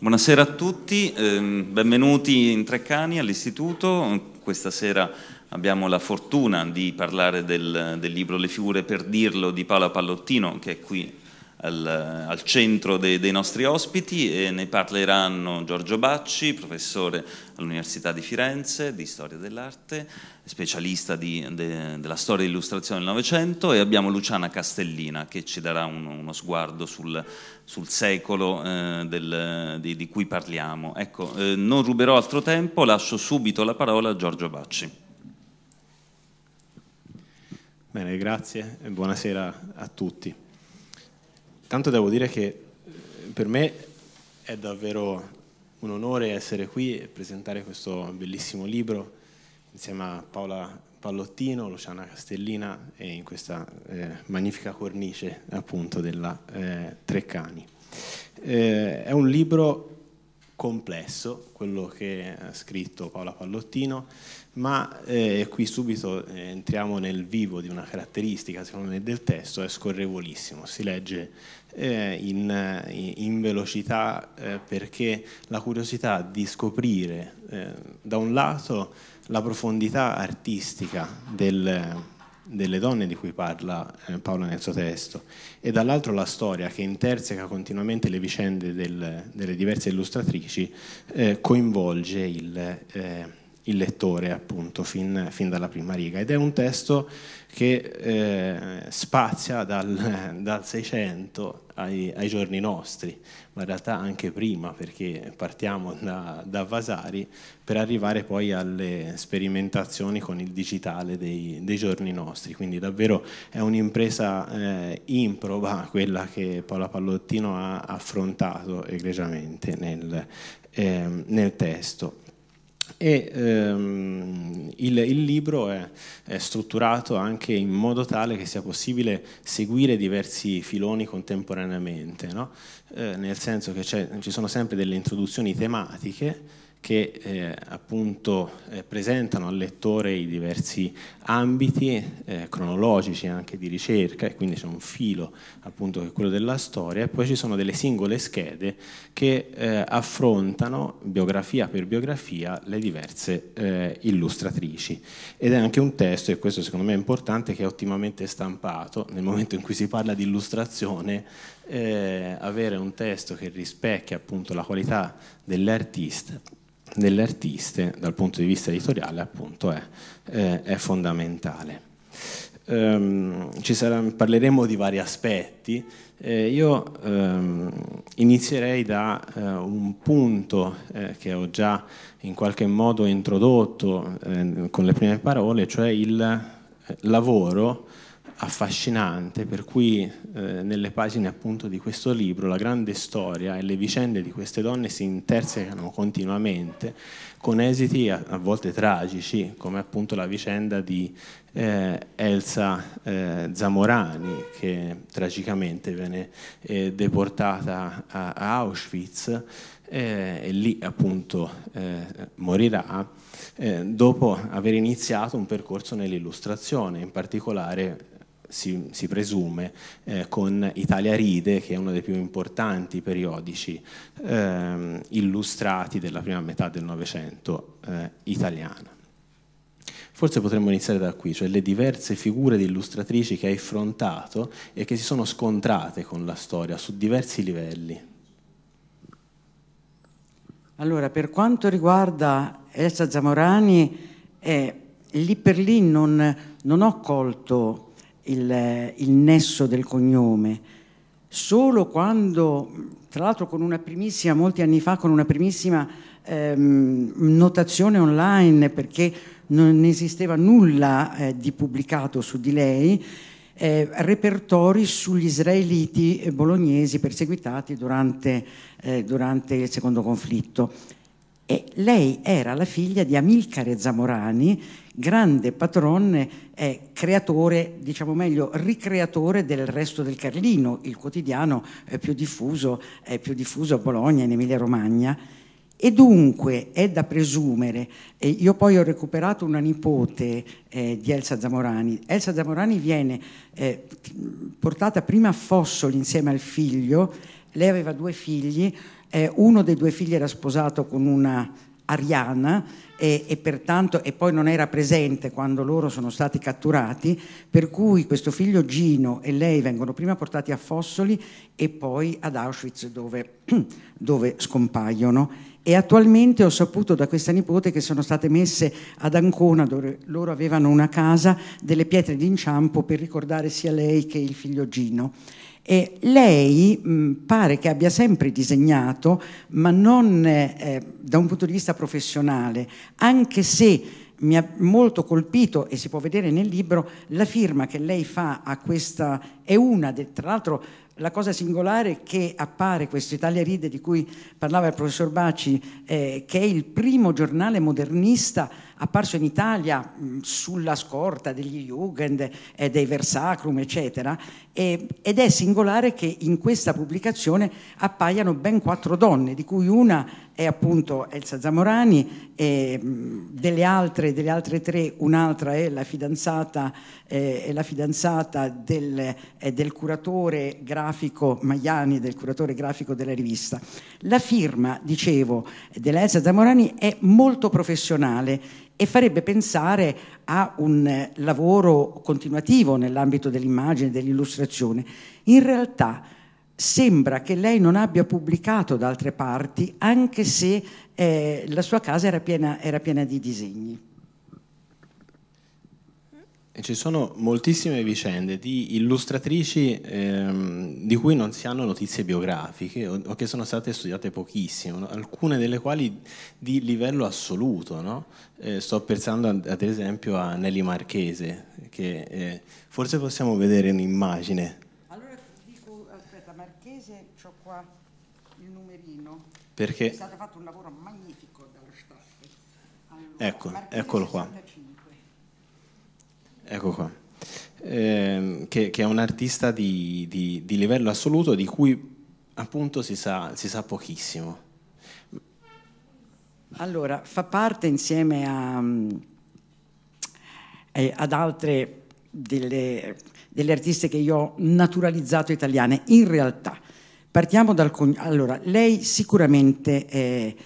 Buonasera a tutti, ehm, benvenuti in Treccani all'Istituto. Questa sera abbiamo la fortuna di parlare del, del libro Le figure per dirlo di Paola Pallottino, che è qui al, al centro dei, dei nostri ospiti e ne parleranno Giorgio Bacci, professore all'Università di Firenze di Storia dell'Arte, specialista di, de, della storia e illustrazione del Novecento e abbiamo Luciana Castellina che ci darà un, uno sguardo sul, sul secolo eh, del, di, di, cui parliamo. Ecco, eh, non ruberò altro tempo, lascio subito la parola a Giorgio Bacci. Bene, grazie e buonasera a tutti. Tanto devo dire che eh, per me è davvero un onore essere qui e presentare questo bellissimo libro insieme a Paola Pallottino, Luciana Castellina e in questa eh, magnifica cornice appunto della eh, Treccani. Eh, è un libro complesso, quello che ha scritto Paola Pallottino, ma eh, qui subito eh, entriamo nel vivo di una caratteristica, secondo me, del testo, è scorrevolissimo, si legge eh, in, eh, in, velocità eh, perché la curiosità di scoprire eh, da un lato la profondità artistica del, delle donne di cui parla eh, Paola nel suo testo e dall'altro la storia che interseca continuamente le vicende del, delle diverse illustratrici eh, coinvolge il il lettore appunto fin, fin, dalla prima riga ed è un testo che eh, spazia dal, dal 600 ai, ai, giorni nostri, ma in realtà anche prima perché partiamo da, da Vasari per arrivare poi alle sperimentazioni con il digitale dei, dei giorni nostri, quindi davvero è un'impresa eh, improba quella che Paola Pallottino ha affrontato egregiamente nel, eh, nel testo. E ehm, il, il, libro è, è, strutturato anche in modo tale che sia possibile seguire diversi filoni contemporaneamente, no? eh, nel senso che ci sono sempre delle introduzioni tematiche che eh, appunto eh, presentano al lettore i diversi ambiti eh, cronologici anche di ricerca e quindi c'è un filo appunto che è quello della storia e poi ci sono delle singole schede che eh, affrontano biografia per biografia le diverse eh, illustratrici ed è anche un testo e questo secondo me è importante che è ottimamente stampato nel momento in cui si parla di illustrazione eh, avere un testo che rispecchia appunto la qualità dell'artista delle artiste dal punto di vista editoriale appunto è, eh, è fondamentale. Um, sarà, parleremo di vari aspetti, eh, io um, inizierei da uh, un punto eh, che ho già in qualche modo introdotto eh, con le prime parole, cioè il eh, lavoro affascinante per cui eh, nelle pagine appunto di questo libro la grande storia e le vicende di queste donne si intersecano continuamente con esiti a, a volte tragici come appunto la vicenda di eh, Elsa eh, Zamorani che tragicamente venne eh, deportata a, a Auschwitz eh, e lì appunto eh, morirà dopo aver iniziato un percorso nell'illustrazione, in particolare si, si presume, eh, con Italia Ride, che è uno dei più importanti periodici eh, illustrati della prima metà del Novecento eh, italiana. Forse potremmo iniziare da qui, cioè le diverse figure di illustratrici che hai affrontato e che si sono scontrate con la storia su diversi livelli. Allora, per quanto riguarda Elsa Zamorani, eh, lì per lì non, non ho colto il, il nesso del cognome, solo quando, tra l'altro con una primissima, molti anni fa, con una primissima ehm, notazione online, perché non esisteva nulla eh, di pubblicato su di lei, eh, repertori sugli israeliti bolognesi perseguitati durante, eh, durante il secondo conflitto e lei era la figlia di Amilcare Zamorani, grande patronne e creatore, diciamo meglio, ricreatore del resto del Carlino, il quotidiano eh, più diffuso, eh, più diffuso a Bologna, in Emilia-Romagna. E dunque è da presumere, eh, io poi ho recuperato una nipote eh, di Elsa Zamorani, Elsa Zamorani viene eh, portata prima a Fossoli insieme al figlio, lei aveva due figli, eh, uno dei due figli era sposato con una ariana e, e, pertanto, e poi non era presente quando loro sono stati catturati, per cui questo figlio Gino e lei vengono prima portati a Fossoli e poi ad Auschwitz dove, dove scompaiono. E attualmente ho saputo da questa nipote che sono state messe ad Ancona, dove loro avevano una casa, delle pietre d'inciampo per ricordare sia lei che il figlio Gino. E lei mh, pare che abbia sempre disegnato, ma non eh, eh, da un punto di vista professionale, anche se mi ha molto colpito, e si può vedere nel libro, la firma che lei fa a questa, è una, de, tra l'altro la cosa singolare che appare questo Italia Ride di cui parlava il professor Baci, eh, che è il primo giornale modernista apparso in Italia mh, mm, sulla scorta degli Jugend eh, dei Versacrum, eccetera, e, ed è singolare che in questa pubblicazione appaiano ben quattro donne, di cui una è appunto Elsa Zamorani, e, mh, mm, delle, altre, delle, altre, tre un'altra è la fidanzata, eh, è la fidanzata del, eh, del curatore grafico Maiani, del curatore grafico della rivista. La firma, dicevo, della Elsa Zamorani è molto professionale e farebbe pensare a un eh, lavoro continuativo nell'ambito dell'immagine, e dell'illustrazione. In realtà sembra che lei non abbia pubblicato da altre parti, anche se eh, la sua casa era piena, era piena di disegni ci sono moltissime vicende di illustratrici ehm, di cui non si hanno notizie biografiche o, o, che sono state studiate pochissimo, no? alcune delle quali di livello assoluto. No? Eh, sto pensando ad, esempio a Nelly Marchese, che eh, forse possiamo vedere un'immagine. Allora dico, aspetta, Marchese, ho qua il numerino. Perché? È stato fatto un lavoro magnifico dallo staff. Allora, ecco, eccolo qua. Ecco qua. Eh, che, che, è un artista di, di, di, livello assoluto di cui appunto si sa, si sa pochissimo. Allora, fa parte insieme a, mm, eh, ad altre delle, delle, artiste che io ho naturalizzato italiane. In realtà, partiamo dal... Allora, lei sicuramente... Eh,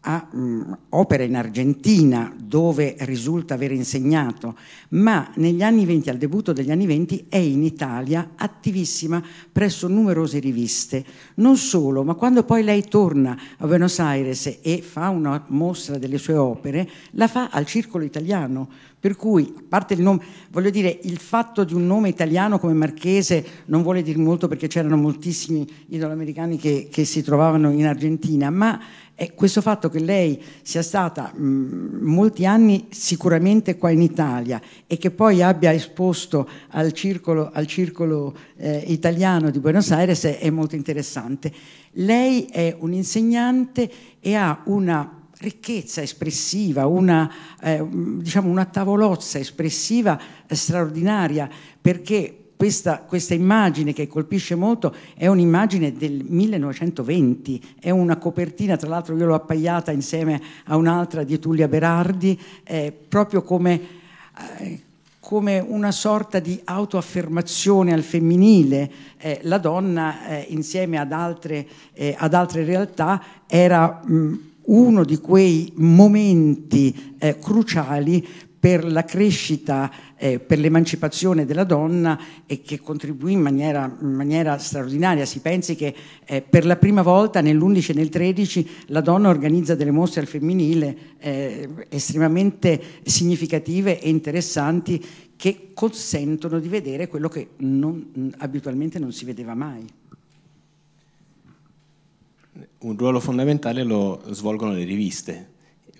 a mh, mm, opera in Argentina dove risulta aver insegnato, ma negli anni 20, al debutto degli anni 20, è in Italia attivissima presso numerose riviste. Non solo, ma quando poi lei torna a Buenos Aires e fa una mostra delle sue opere, la fa al Circolo Italiano, per cui, a parte il nome, voglio dire, il fatto di un nome italiano come Marchese non vuole dire molto perché c'erano moltissimi italoamericani che, che si trovavano in Argentina, ma e questo fatto che lei sia stata mh, molti anni sicuramente qua in Italia e che poi abbia esposto al circolo, al circolo eh, italiano di Buenos Aires è, è molto interessante. Lei è un insegnante e ha una ricchezza espressiva, una, eh, diciamo una tavolozza espressiva eh, straordinaria, perché questa, questa, immagine che colpisce molto è un'immagine del 1920, è una copertina, tra l'altro io l'ho appaiata insieme a un'altra di Tullia Berardi, eh, proprio come, eh, come, una sorta di autoaffermazione al femminile. Eh, la donna, eh, insieme ad altre, eh, ad altre, realtà, era... Mh, mm, uno di quei momenti eh, cruciali per la crescita, eh, per l'emancipazione della donna e che contribuì in maniera, in maniera straordinaria. Si pensi che eh, per la prima volta nell'11 e nel 13 la donna organizza delle mostre al femminile eh, estremamente significative e interessanti che consentono di vedere quello che non, abitualmente non si vedeva mai. Un ruolo fondamentale lo svolgono le riviste,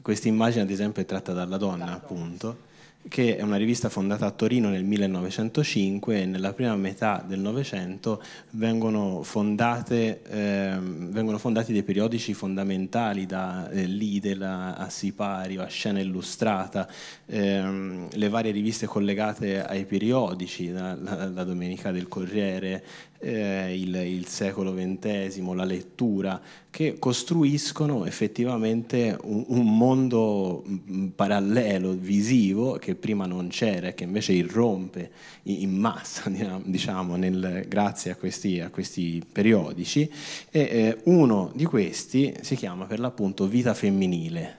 questa immagine ad esempio è tratta dalla donna, appunto, che è una rivista fondata a Torino nel 1905 e nella prima metà del Novecento vengono, fondate, ehm, vengono fondati dei periodici fondamentali da eh, Lidl a Sipario, a Scena Illustrata, ehm, le varie riviste collegate ai periodici, la, la, la Domenica del Corriere, eh, il, il, secolo XX, la lettura, che costruiscono effettivamente un, un, mondo mm, parallelo, visivo, che prima non c'era e che invece irrompe in, massa, diciamo, nel, grazie a questi, a questi, periodici. E eh, uno di questi si chiama per l'appunto Vita Femminile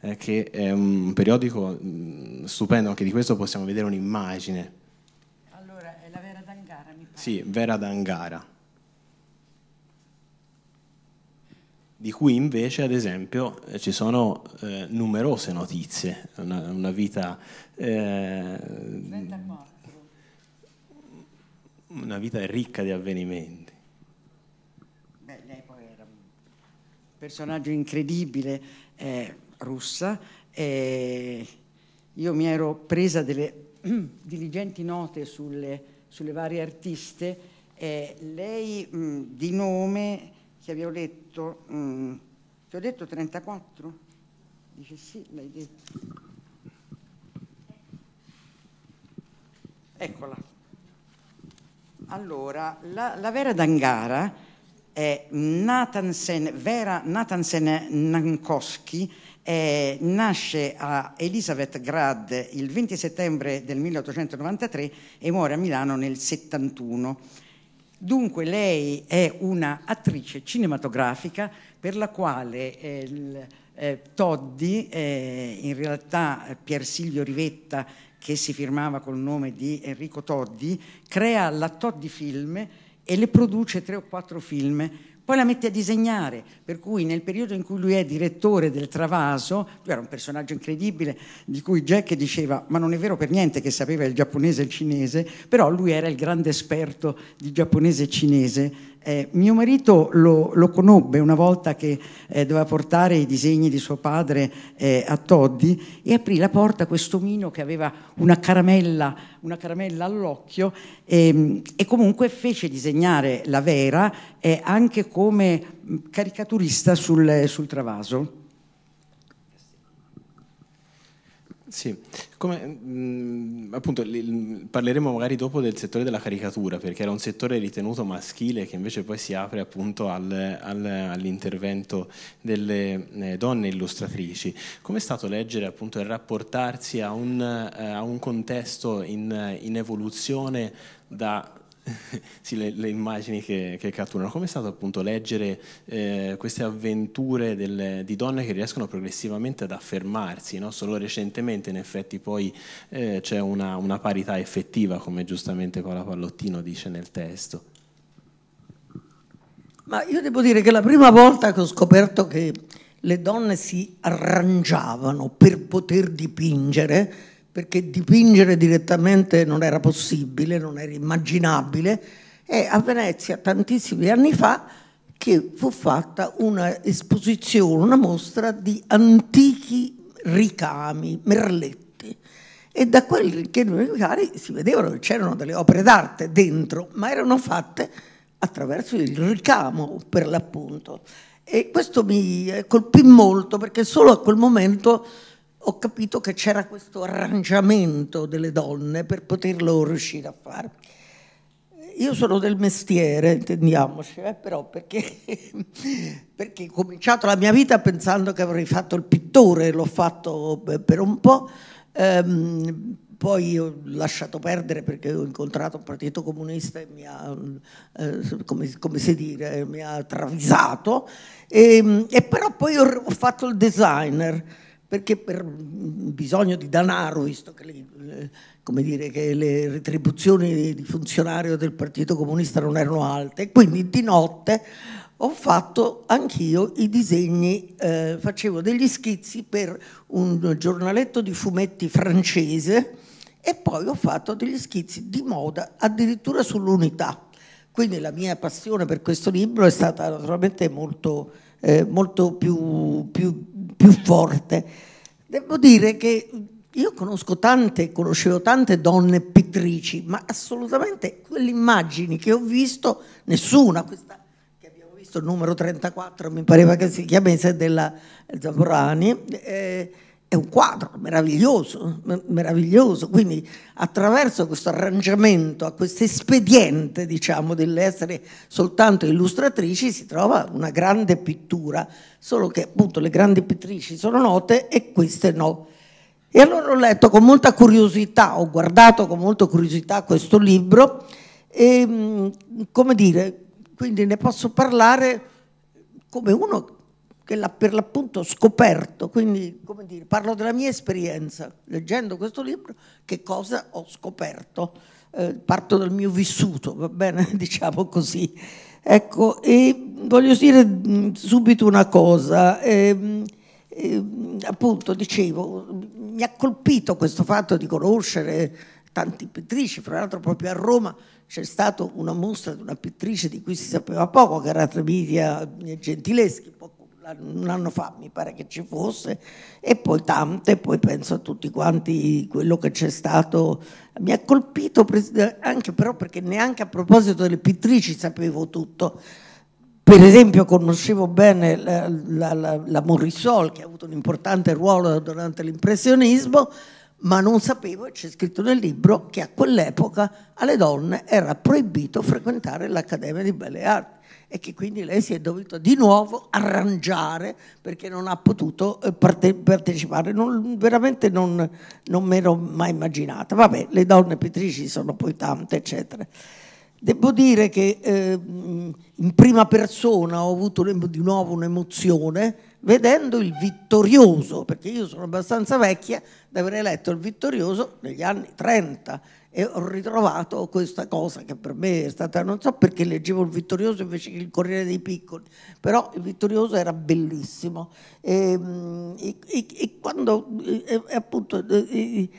eh, che è un periodico mm, stupendo, anche di questo possiamo vedere un'immagine sì, Vera d'Angara, di cui invece, ad esempio, eh, ci sono eh, numerose notizie, una, una vita... Eh, una vita ricca di avvenimenti. Beh, lei poi era un personaggio incredibile, eh, russa, io mi ero presa delle diligenti note sulle sulle varie artiste, eh, lei mh, di nome che avevo letto, mh, ti ho detto 34? Dice sì, l'hai detto. Eccola. Allora, la, la Vera D'Angara è Natansen, Vera Natansen Nankowski, eh, nasce a Elisabeth Grad il 20 settembre del 1893 e muore a Milano nel 71. Dunque lei è una attrice cinematografica per la quale eh, il, eh, Toddi, eh, in realtà eh, Pier Silvio Rivetta, che si firmava col nome di Enrico Toddi, crea la Toddi Film e le produce tre o quattro film poi la mette a disegnare, per cui nel periodo in cui lui è direttore del Travaso, lui era un personaggio incredibile di cui Jack diceva ma non è vero per niente che sapeva il giapponese e il cinese, però lui era il grande esperto di giapponese e cinese eh, mio marito lo, lo, conobbe una volta che eh, doveva portare i disegni di suo padre eh, a Toddi e aprì la porta a questo omino che aveva una caramella, una caramella all'occhio e, ehm, e, comunque fece disegnare la Vera eh, anche come mm, caricaturista sul, sul travaso. Sì. Come, mh, mm, appunto, l- parleremo magari dopo del settore della caricatura, perché era un settore ritenuto maschile che invece poi si apre appunto al, al, all'intervento delle eh, donne illustratrici. Come è stato leggere appunto e rapportarsi a un, eh, a un contesto in, in evoluzione da sì, le, le, immagini che, che catturano. è stato appunto leggere eh, queste avventure del, di donne che riescono progressivamente ad affermarsi? No? Solo recentemente in effetti poi eh, c'è una, una, parità effettiva, come giustamente Paola Pallottino dice nel testo. Ma io devo dire che la prima volta che ho scoperto che le donne si arrangiavano per poter dipingere, perché dipingere direttamente non era possibile, non era immaginabile, e a Venezia tantissimi anni fa che fu fatta un'esposizione, una mostra di antichi ricami, merletti. E da quei ricami si vedevano che c'erano delle opere d'arte dentro, ma erano fatte attraverso il ricamo, per l'appunto. E questo mi eh, colpì molto perché solo a quel momento ho capito che c'era questo arrangiamento delle donne per poterlo riuscire a fare. Io sono del mestiere, intendiamoci, eh, però perché, perché ho cominciato la mia vita pensando che avrei fatto il pittore, l'ho fatto eh, per un po', ehm, poi ho lasciato perdere perché ho incontrato un Partito Comunista e mi ha, eh, come, come, si dire, mi ha travisato, e, ehm, e però poi ho, ho fatto il designer perché per bisogno di danaro, visto che le, eh, dire, che le, retribuzioni di funzionario del Partito Comunista non erano alte, quindi di notte ho fatto anch'io i disegni, eh, facevo degli schizzi per un giornaletto di fumetti francese e poi ho fatto degli schizzi di moda addirittura sull'unità. Quindi la mia passione per questo libro è stata naturalmente molto, eh, molto più, più più forte. Devo dire che io conosco tante, conoscevo tante donne pittrici, ma assolutamente quelle immagini che ho visto, nessuna, questa che abbiamo visto, il numero 34 mi pareva che si chiamasse della Zambrani, eh, è un quadro meraviglioso, meraviglioso, quindi attraverso questo arrangiamento, a questo espediente diciamo, dell'essere soltanto illustratrici si trova una grande pittura, solo che appunto le grandi pittrici sono note e queste no. E allora ho letto con molta curiosità, ho guardato con molta curiosità questo libro e mm, come dire, quindi ne posso parlare come uno che l'ha per l'appunto scoperto, quindi dire, parlo della mia esperienza leggendo questo libro, che cosa ho scoperto, eh, parto dal mio vissuto, va bene, diciamo così. Ecco, e voglio dire mm, subito una cosa, eh, eh, appunto dicevo, mi ha colpito questo fatto di conoscere tante pittrici, fra l'altro proprio a Roma c'è stata una mostra di una pittrice di cui si sapeva poco, che era Tremidia Gentileschi, poco un anno fa mi pare che ci fosse, e poi tante, poi penso a tutti quanti quello che c'è stato. Mi ha colpito anche però perché neanche a proposito delle pittrici sapevo tutto. Per esempio conoscevo bene la, la, la, la Morrisol che ha avuto un importante ruolo durante l'impressionismo ma non sapevo, c'è scritto nel libro, che a quell'epoca alle donne era proibito frequentare l'Accademia di Belle Arti e che quindi lei si è dovuta di nuovo arrangiare perché non ha potuto eh, parte- partecipare, non, veramente non, non me l'ho mai immaginata. Vabbè, le donne pittrici sono poi tante, eccetera. Devo dire che eh, in prima persona ho avuto di nuovo un'emozione vedendo il vittorioso, perché io sono abbastanza vecchia da aver letto il vittorioso negli anni 30 e ho ritrovato questa cosa che per me è stata, non so perché leggevo il vittorioso invece che il Corriere dei Piccoli, però il vittorioso era bellissimo ehm, e, e, e quando e, appunto... poi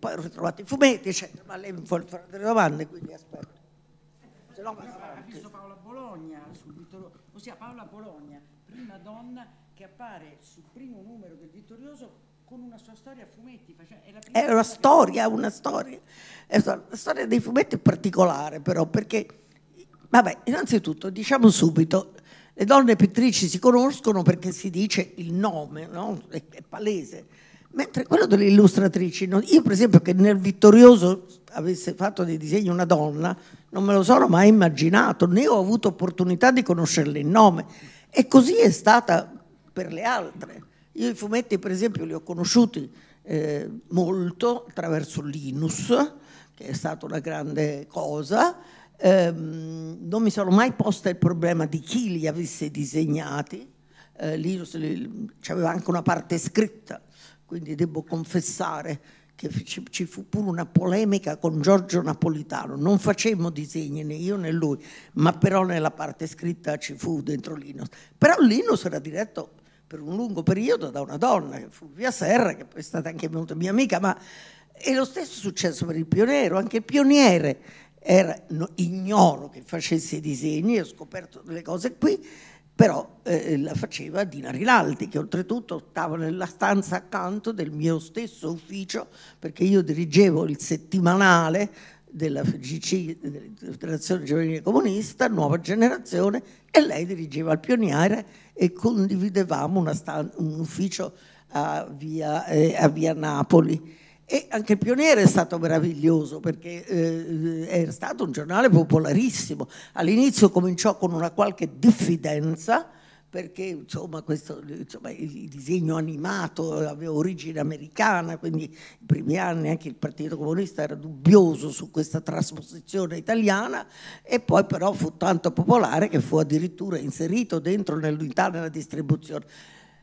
ho ritrovato i fumetti, eccetera, ma lei mi fa fare delle domande, quindi aspetto. Se no, vado avanti. Paola Bologna, sul Vittorio, ossia Paola Bologna, prima donna che appare sul primo numero del Vittorioso con una sua storia a fumetti. È, è una, storia, una storia, è una storia dei fumetti particolare però, perché, vabbè, innanzitutto diciamo subito, le donne pittrici si conoscono perché si dice il nome, no? è, è, palese. Mentre quello delle illustratrici, no? io per esempio che nel Vittorioso avesse fatto dei disegni una donna, non me lo sono mai immaginato, né ho avuto opportunità di conoscerle il nome e così è stata per le altre. Io i fumetti, per esempio, li ho conosciuti eh, molto attraverso Linus, che è stata una grande cosa. Eh, non mi sono mai posta il problema di chi li avesse disegnati. Eh, Linus li, aveva anche una parte scritta, quindi devo confessare che ci fu pure una polemica con Giorgio Napolitano, non facemmo disegni né io né lui, ma però nella parte scritta ci fu dentro Linus. Però Linus era diretto per un lungo periodo da una donna, che fu Via Serra, che poi è stata anche molto mia amica, ma è lo stesso successo per il pioniero, anche il pioniere era, no, ignoro che facesse disegni, ho scoperto delle cose qui, però eh, la faceva Dina Rinaldi, che oltretutto stava nella stanza accanto del mio stesso ufficio, perché io dirigevo il settimanale della FGC, Federazione Giovanile Comunista, Nuova Generazione, e lei dirigeva il Pioniere e condividevamo un ufficio a via, eh, a via Napoli. E anche Pioniere è stato meraviglioso perché eh, è stato un giornale popolarissimo. All'inizio cominciò con una qualche diffidenza, perché insomma, questo, insomma, il disegno animato aveva origine americana, quindi i primi anni anche il Partito Comunista era dubbioso su questa trasposizione italiana e poi però fu tanto popolare che fu addirittura inserito dentro nell'unità della distribuzione.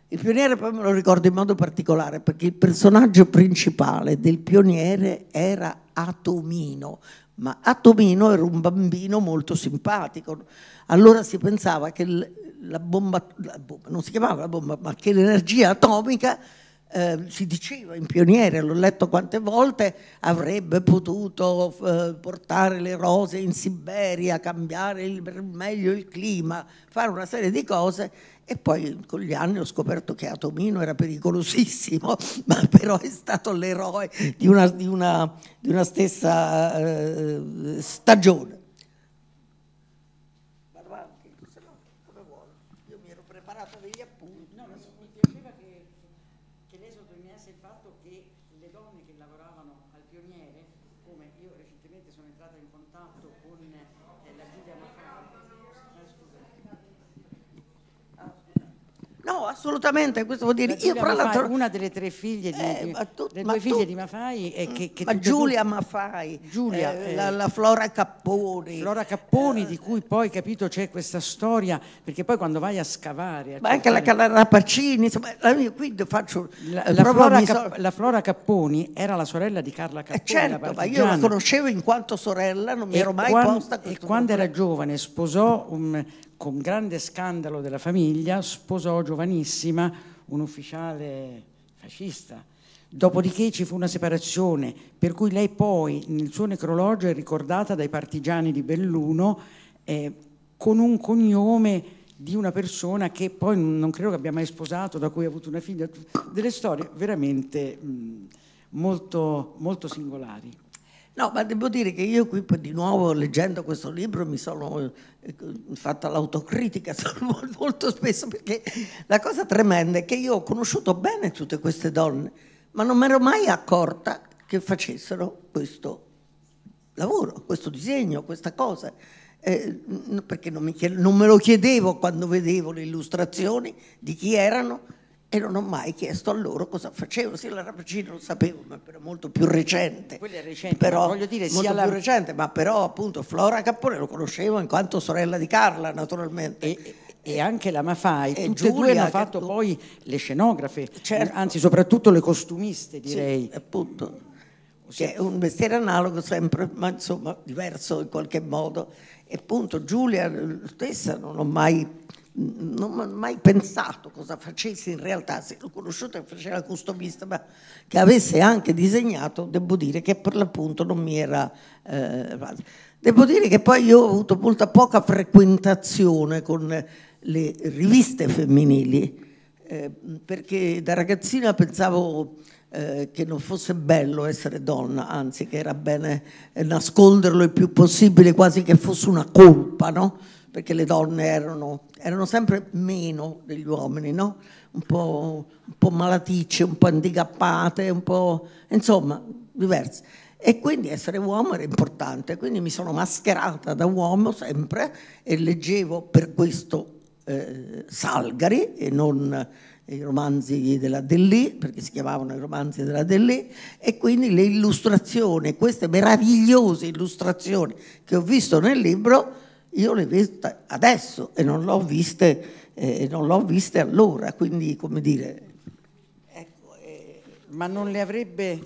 Il pioniere poi me lo ricordo in modo particolare perché il personaggio principale del pioniere era Atomino, ma Atomino era un bambino molto simpatico. Allora si pensava che la bomba, la bomba non si chiamava la bomba, ma che l'energia atomica, eh, si diceva in pioniere, l'ho letto quante volte, avrebbe potuto eh, portare le rose in Siberia, cambiare il, per meglio il clima, fare una serie di cose e poi con gli anni ho scoperto che Atomino era pericolosissimo, ma però è stato l'eroe di una, di una, di una stessa eh, stagione. No, assolutamente, questo vuol dire... Io, fra l'altro... Una delle tre figlie di, eh, tu, ma due figlie tu, di Mafai è che... che ma Giulia tu... Mafai, Giulia, eh, eh, la, la, Flora Capponi. Flora Capponi, eh. di cui poi, capito, c'è questa storia, perché poi quando vai a scavare... A ma anche la Calarapacini, insomma, io qui faccio... Eh, la, la, Flora so... Cap... la, Flora Capponi era la sorella di Carla Capponi. certo, ma io la conoscevo in quanto sorella, non mi e ero mai quando, posta... E quando problema. era giovane sposò un, con grande scandalo della famiglia, sposò giovanissima un ufficiale fascista. Dopodiché ci fu una separazione, per cui lei poi nel suo necrologio è ricordata dai partigiani di Belluno eh, con un cognome di una persona che poi non credo che abbia mai sposato, da cui ha avuto una figlia, delle storie veramente mh, molto, molto singolari. No, ma devo dire che io qui di nuovo leggendo questo libro mi sono eh, fatta l'autocritica molto spesso perché la cosa tremenda è che io ho conosciuto bene tutte queste donne, ma non mi ero mai accorta che facessero questo lavoro, questo disegno, questa cosa. Eh, perché non, chied- non me lo chiedevo quando vedevo le illustrazioni di chi erano e non ho mai chiesto a loro cosa facevano. Sì, la rapacina lo sapevo, ma era molto più recente. Quello è recente, però, voglio dire, molto la... più recente, ma però appunto Flora Cappone lo conoscevo in quanto sorella di Carla, naturalmente. E, e anche la Mafai, e tutte Giulia, e due hanno fatto tu... poi le scenografe, certo. anzi soprattutto le costumiste direi. Sì, appunto, che è un mestiere analogo sempre, ma insomma diverso in qualche modo. E appunto Giulia eh, stessa non ho mai non ho mai pensato cosa facesse in realtà, se l'ho conosciuta che faceva la customista, ma che avesse anche disegnato, devo dire che per l'appunto non mi era... Eh, devo dire che poi io ho avuto molta poca frequentazione con le riviste femminili, eh, perché da ragazzina pensavo eh, che non fosse bello essere donna, anzi che era bene nasconderlo il più possibile, quasi che fosse una colpa, no? perché le donne erano, erano sempre meno degli uomini, no? un, po', un po' malaticce, un po' handicappate, un po' insomma diverse. E quindi essere uomo era importante, quindi mi sono mascherata da uomo sempre e leggevo per questo eh, Salgari e non i romanzi della Dellì, perché si chiamavano i romanzi della Dellì, e quindi le illustrazioni, queste meravigliose illustrazioni che ho visto nel libro, io le vedo adesso e non l'ho viste, eh, non l'ho viste allora, quindi come dire... Ecco, eh, ma non le avrebbe,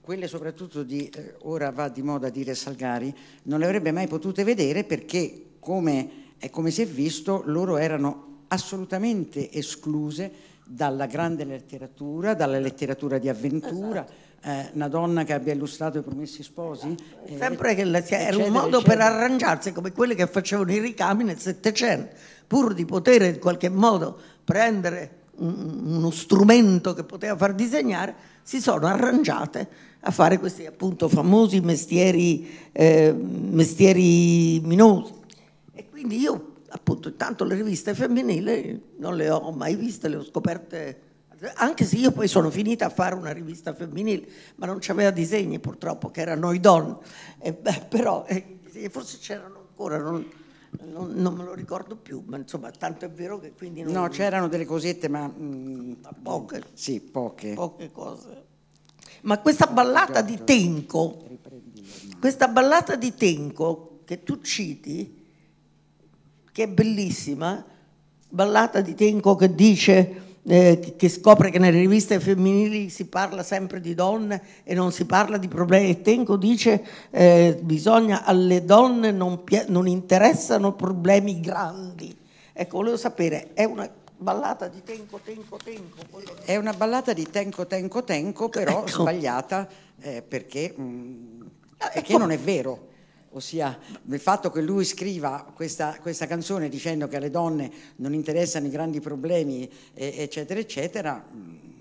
quelle soprattutto di, eh, ora va di moda dire Salgari, non le avrebbe mai potute vedere perché come, come si è visto loro erano assolutamente escluse dalla grande letteratura, dalla letteratura di avventura. Esatto eh, una donna che abbia illustrato i promessi sposi? Eh, Sempre che la, era eccetera, un modo eccetera. per arrangiarsi come quelli che facevano i ricami nel Settecento, pur di poter in qualche modo prendere un, uno strumento che poteva far disegnare, si sono arrangiate a fare questi appunto famosi mestieri, eh, mestieri minosi. E quindi io appunto intanto le riviste femminili non le ho mai viste, le ho scoperte anche se io poi sono finita a fare una rivista femminile, ma non c'aveva disegni purtroppo, che era Noi Don, eh, però eh, forse c'erano ancora, non, non, non, me lo ricordo più, ma insomma tanto è vero che quindi... Non... No, c'erano delle cosette, ma... Mh, mm, ma poche. Sì, poche. Poche cose. Ma questa ballata di Tenco, questa ballata di Tenco che tu citi, che è bellissima, ballata di Tenco che dice eh, che scopre che nelle riviste femminili si parla sempre di donne e non si parla di problemi. E Tenco dice eh, bisogna alle donne non, non interessano problemi grandi. Ecco, volevo sapere, è una ballata di Tenco, Tenco, Tenco. È una ballata di Tenco, Tenco, Tenco, però ecco. sbagliata eh, perché, mh, mm, ah, perché ecco. non è vero ossia il fatto che lui scriva questa, questa, canzone dicendo che alle donne non interessano i grandi problemi, eccetera, eccetera.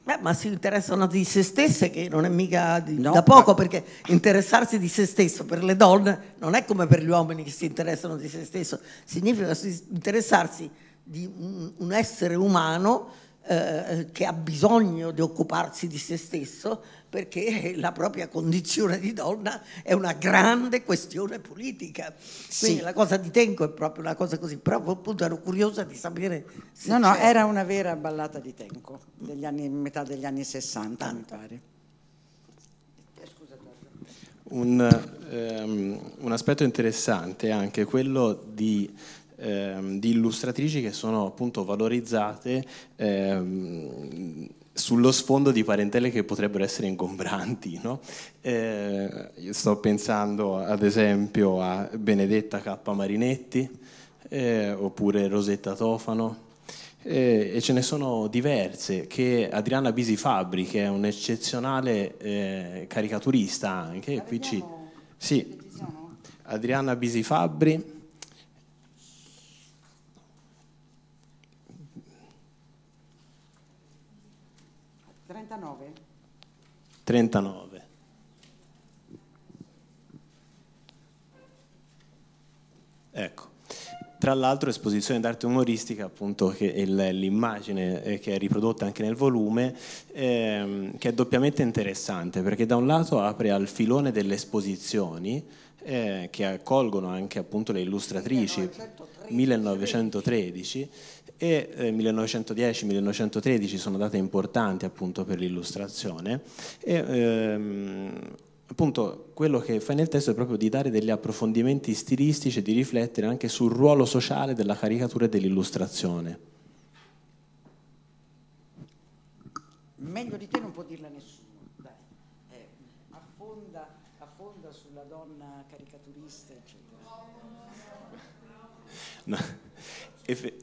Eh, ma si interessano di se stesse, che non è mica di, no, da poco, ma... perché interessarsi di se stesso per le donne non è come per gli uomini che si interessano di se stesso, significa interessarsi di un essere umano eh, che ha bisogno di occuparsi di se stesso perché la propria condizione di donna è una grande questione politica. Quindi sì. la cosa di Tenco è proprio una cosa così, però appunto ero curiosa di sapere No, no, era una vera ballata di Tenco, degli anni, metà degli anni 60 Tanto. mi pare. Un, um, un aspetto interessante è anche quello di ehm, di illustratrici che sono appunto valorizzate ehm, sullo sfondo di parentele che potrebbero essere ingombranti. No? Eh, sto pensando ad esempio a Benedetta K. Marinetti eh, oppure Rosetta Tofano. Eh, e ce ne sono diverse che Adriana Bisi Fabri, che è un'eccezionale eh, caricaturista anche, qui ci... Sì, Adriana Bisi Fabri 39. Ecco. Tra l'altro esposizione d'arte umoristica, appunto, che è l'immagine eh, che è riprodotta anche nel volume, ehm, che è doppiamente interessante perché da un lato apre al filone delle esposizioni, eh, che accolgono anche appunto le illustratrici 1913, 1913 e eh, 1910-1913 sono date importanti appunto per l'illustrazione e ehm, appunto quello che fai nel testo è proprio di dare degli approfondimenti stilistici e di riflettere anche sul ruolo sociale della caricatura e dell'illustrazione. Meglio di te non può dirla nessuno. distinction.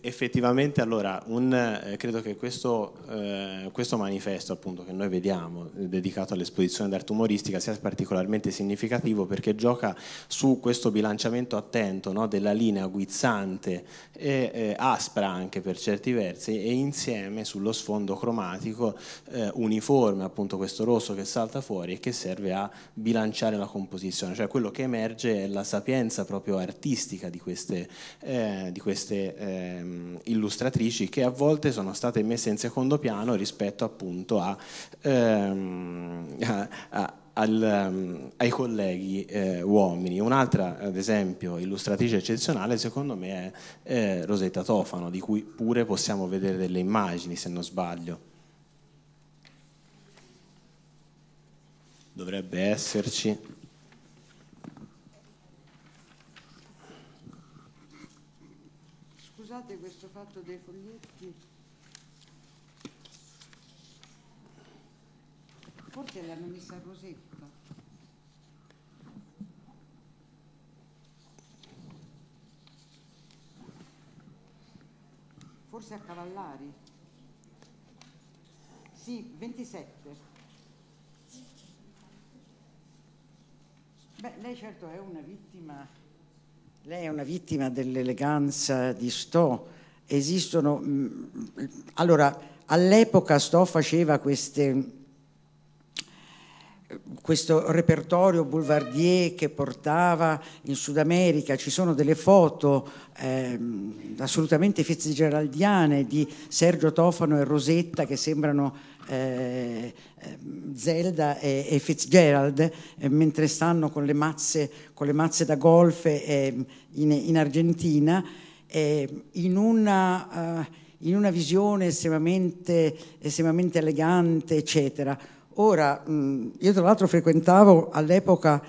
effettivamente allora un, eh, credo che questo, eh, questo, manifesto appunto che noi vediamo dedicato all'esposizione d'arte umoristica sia particolarmente significativo perché gioca su questo bilanciamento attento no, della linea guizzante e eh, aspra anche per certi versi e insieme sullo sfondo cromatico eh, uniforme appunto questo rosso che salta fuori e che serve a bilanciare la composizione cioè quello che emerge è la sapienza proprio artistica di queste, eh, di queste eh, eh, illustratrici che a volte sono state messe in secondo piano rispetto appunto a, ehm, a, al, um, ai colleghi eh, uomini. Un'altra, ad esempio, illustratrice eccezionale secondo me è eh, Rosetta Tofano, di cui pure possiamo vedere delle immagini, se non sbaglio. Dovrebbe esserci. notate questo fatto dei foglietti? Forse l'hanno messa Rosetta. Forse a Cavallari. Sì, 27. Beh, lei certo è una vittima lei è una vittima dell'eleganza di Sto. Esistono... Mm, allora, all'epoca Sto faceva queste questo repertorio Boulevardier che portava in Sud America, ci sono delle foto eh, assolutamente fitzgeraldiane di Sergio Tofano e Rosetta che sembrano eh, ehm, Zelda e, e Fitzgerald eh, mentre stanno con le mazze, con le mazze da golf ehm, in, in, Argentina ehm, in una, uh, in, una, visione estremamente, estremamente elegante eccetera Ora, mm, io tra l'altro frequentavo all'epoca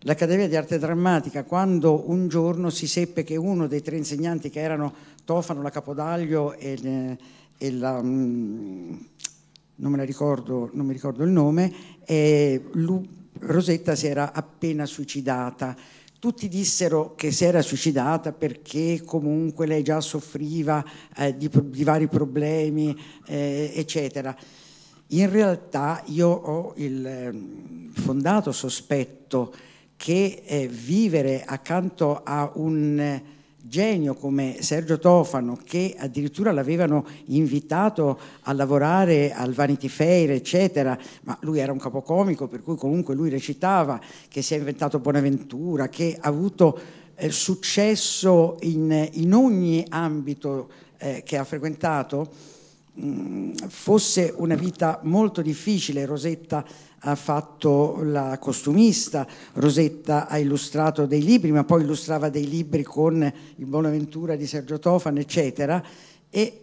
l'Accademia di Arte Drammatica quando un giorno si seppe che uno dei tre insegnanti che erano Tofano, la Capodaglio e, eh, e la... Mm, non me la ricordo, non mi ricordo il nome, Lu, Rosetta si era appena suicidata. Tutti dissero che si era suicidata perché comunque lei già soffriva eh, di, di, vari problemi, eh, eccetera. In realtà io ho il ehm, fondato sospetto che eh, vivere accanto a un genio come Sergio Tofano, che addirittura l'avevano invitato a lavorare al Vanity Fair, eccetera, ma lui era un capocomico, per cui comunque lui recitava, che si è inventato Bonaventura, che ha avuto eh, successo in, in, ogni ambito eh, che ha frequentato, fosse una vita molto difficile. Rosetta ha fatto la costumista, Rosetta ha illustrato dei libri, ma poi illustrava dei libri con il Bonaventura di Sergio Tofan, eccetera. E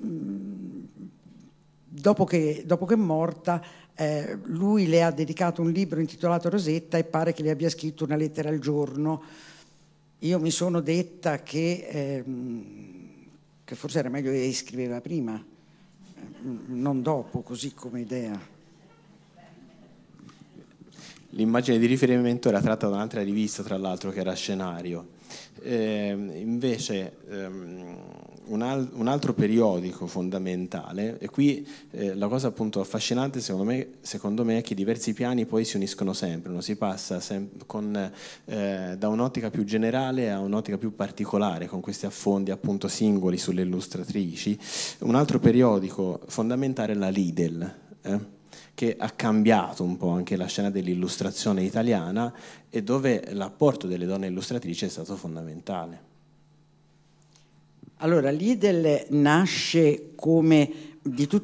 dopo che, dopo che è morta, eh, lui le ha dedicato un libro intitolato Rosetta e pare che le abbia scritto una lettera al giorno. Io mi sono detta che, eh, che forse era meglio che scriveva prima non dopo, così come idea. L'immagine di riferimento era tratta da un'altra rivista, tra l'altro, che era Scenario, eh, invece ehm, un, al- un, altro periodico fondamentale, e qui eh, la cosa appunto affascinante secondo me, secondo me, è che diversi piani poi si uniscono sempre, no? si passa sem- con, eh, da un'ottica più generale a un'ottica più particolare, con questi affondi appunto singoli sulle illustratrici. Un altro periodico fondamentale è la Lidl. Eh che ha cambiato un po' anche la scena dell'illustrazione italiana e dove l'apporto delle donne illustratrici è stato fondamentale. Allora, Lidl nasce come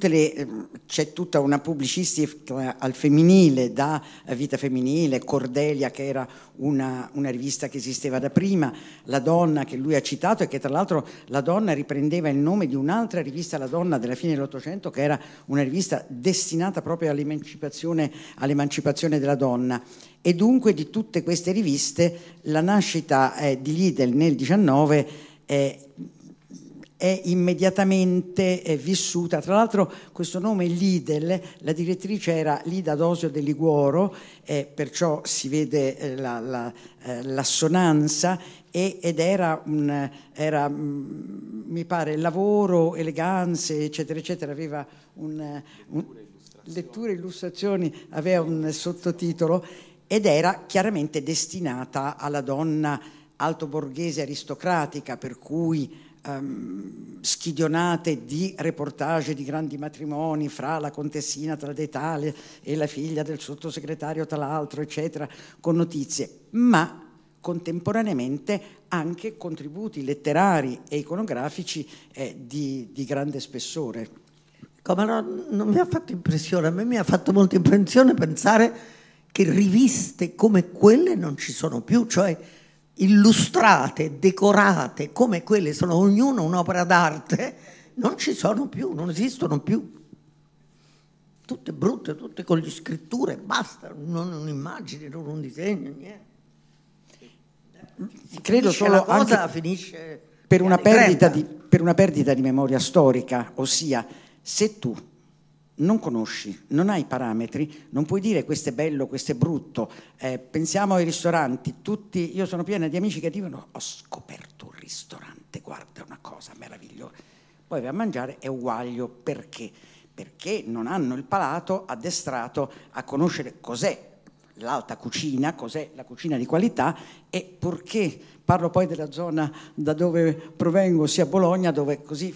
le, ehm, c'è tutta una pubblicistica al femminile, da eh, Vita Femminile, Cordelia che era una, una, rivista che esisteva da prima, La Donna che lui ha citato e che tra l'altro La Donna riprendeva il nome di un'altra rivista La Donna della fine dell'Ottocento che era una rivista destinata proprio all'emancipazione, all'emancipazione della donna e dunque di tutte queste riviste la nascita eh, di Lidl nel 19 eh, è immediatamente eh, vissuta. Tra l'altro questo nome Lidl, la direttrice era Lida Dosio De Liguoro, eh, perciò si vede eh, l'assonanza la, la, eh, e, ed era, un, era mh, mm, mi pare, lavoro, eleganze, eccetera, eccetera, aveva un, un letture, illustrazioni, aveva un sottotitolo ed era chiaramente destinata alla donna alto borghese aristocratica, per cui um, schidionate di reportage di grandi matrimoni fra la contessina tra Tradetale e la figlia del sottosegretario tra l'altro, eccetera, con notizie, ma contemporaneamente anche contributi letterari e iconografici eh, di, di grande spessore. Come no, non mi ha fatto impressione, a me mi ha fatto molta impressione pensare che riviste come quelle non ci sono più, cioè illustrate, decorate, come quelle sono ognuno un'opera d'arte, non ci sono più, non esistono più. Tutte brutte, tutte con le scritture, basta, non un'immagine, non un disegno, niente. Credo finisce solo la cosa, finisce per una, di, per una perdita di memoria storica, ossia se tu non conosci, non hai parametri, non puoi dire questo è bello, questo è brutto. Eh, pensiamo ai ristoranti, tutti, io sono piena di amici che dicono ho scoperto un ristorante, guarda una cosa meravigliosa. Poi vai a mangiare è uguaglio, perché? Perché non hanno il palato addestrato a conoscere cos'è l'alta cucina, cos'è la cucina di qualità e perché parlo poi della zona da dove provengo, sia Bologna, dove così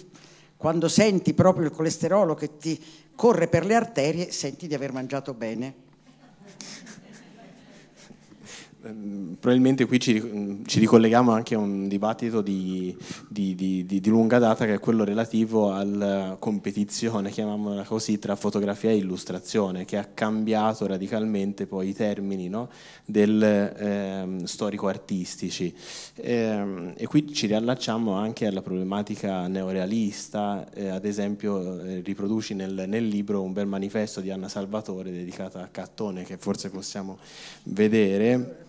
quando senti proprio il colesterolo che ti corre per le arterie, senti di aver mangiato bene. Ehm, probabilmente qui ci, mm, ci, ricolleghiamo anche a un dibattito di, di, di, di, lunga data che è quello relativo alla competizione, chiamiamola così, tra fotografia e illustrazione, che ha cambiato radicalmente poi i termini no, del eh, storico-artistici. E, ehm, e, qui ci riallacciamo anche alla problematica neorealista, eh, ad esempio eh, riproduci nel, nel libro un bel manifesto di Anna Salvatore dedicato a Cattone, che forse possiamo vedere.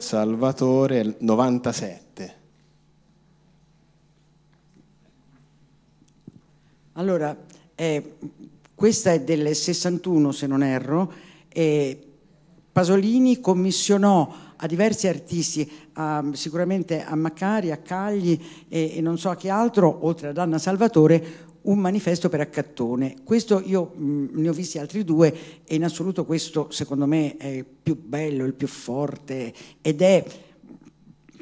Salvatore 97. Allora, eh, questa è del 61 se non erro, eh, Pasolini commissionò a diversi artisti, a, sicuramente a Maccari, a Cagli e, e non so a chi altro, oltre ad Anna Salvatore, un manifesto per Accattone. Questo io mh, mm, ne ho visti altri due e in assoluto questo secondo me è il più bello, il più forte ed è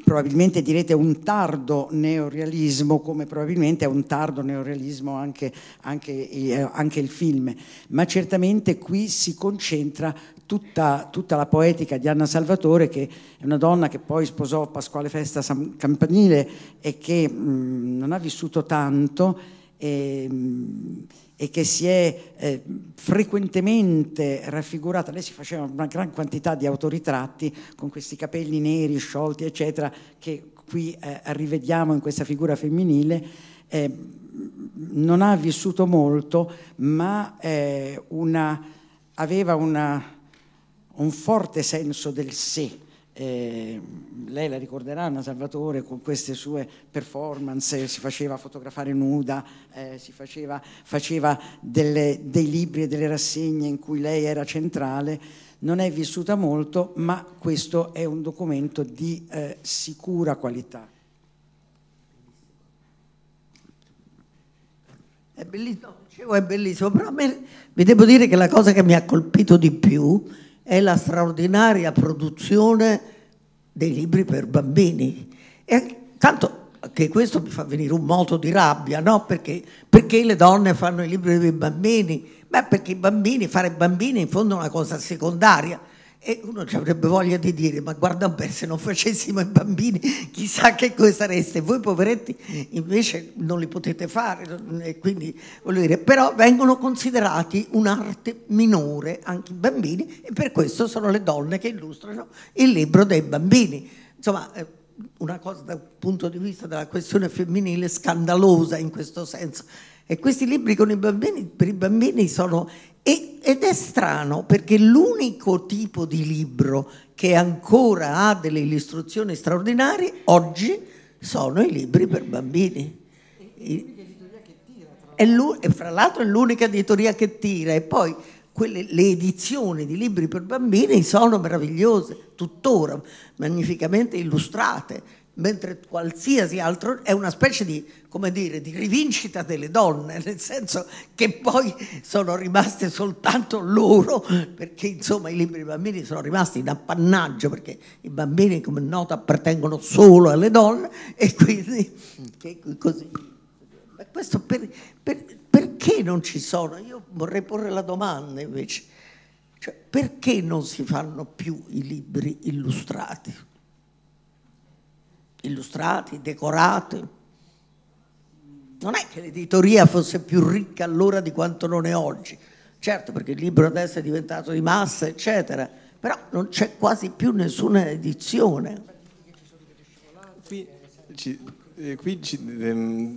probabilmente direte un tardo neorealismo come probabilmente è un tardo neorealismo anche, anche, eh, anche il film, ma certamente qui si concentra Tutta, tutta, la poetica di Anna Salvatore, che è una donna che poi sposò Pasquale Festa Campanile e che mh, mm, non ha vissuto tanto e, ehm, e che si è eh, frequentemente raffigurata, lei si faceva una gran quantità di autoritratti con questi capelli neri, sciolti, eccetera, che qui eh, rivediamo in questa figura femminile, eh, non ha vissuto molto, ma eh, una, aveva una, un forte senso del sé eh, lei la ricorderà Anna Salvatore con queste sue performance, si faceva fotografare nuda, eh, faceva, faceva delle, dei libri e delle rassegne in cui lei era centrale, non è vissuta molto, ma questo è un documento di eh, sicura qualità. È bellissimo, è bellissimo, però a me, vi devo dire che la cosa che mi ha colpito di più è la straordinaria produzione dei libri per bambini. E tanto che questo mi fa venire un moto di rabbia, no? Perché, perché le donne fanno i libri per i bambini? Beh, perché i bambini, fare bambini in fondo è una cosa secondaria. E uno ci avrebbe voglia di dire, ma guarda un se non facessimo i bambini, chissà che cosa sareste. Voi poveretti invece non li potete fare, quindi voglio dire, però vengono considerati un'arte minore anche i bambini e per questo sono le donne che illustrano il libro dei bambini. Insomma, eh, una cosa dal punto di vista della questione femminile scandalosa in questo senso. E questi libri con i bambini, per i bambini sono e, ed è strano perché l'unico tipo di libro che ancora ha delle istruzioni straordinarie oggi sono i libri per bambini. e fra l'altro è l'unica editoria che tira e poi quelle, le edizioni di libri per bambini sono meravigliose, tuttora magnificamente illustrate mentre qualsiasi altro è una specie di, come dire, di rivincita delle donne, nel senso che poi sono rimaste soltanto loro, perché insomma i libri dei bambini sono rimasti in appannaggio, perché i bambini come noto appartengono solo alle donne e quindi che, così. Ma questo per, per, perché non ci sono? Io vorrei porre la domanda invece, cioè, perché non si fanno più i libri illustrati? illustrati, decorati. Non è che l'editoria fosse più ricca allora di quanto non è oggi, certo perché il libro adesso è diventato di massa, eccetera, però non c'è quasi più nessuna edizione. Qui ci, eh, qui ci, ehm,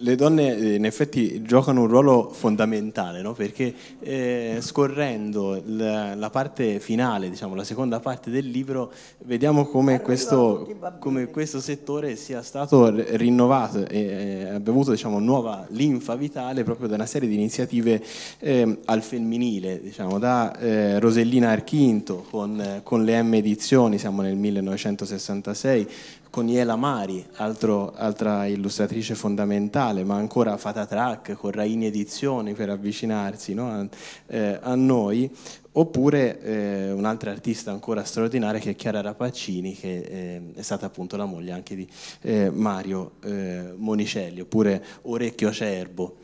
le donne eh, in effetti giocano un ruolo fondamentale no? perché eh, scorrendo la, la, parte finale, diciamo, la seconda parte del libro, vediamo come, questo, come questo, settore sia stato rinnovato e eh, ha bevuto diciamo, nuova linfa vitale proprio da una serie di iniziative eh, al femminile, diciamo, da Rosellina Archinto con, con le M edizioni, siamo nel 1966 con Iela Mari, altro, altra illustratrice fondamentale, ma ancora Fatatrack con Raini Edizioni per avvicinarsi no? a, eh, a, noi, oppure eh, un'altra artista ancora straordinaria che è Chiara Rapaccini, che eh, è stata appunto la moglie anche di eh, Mario eh, Monicelli, oppure Orecchio Acerbo.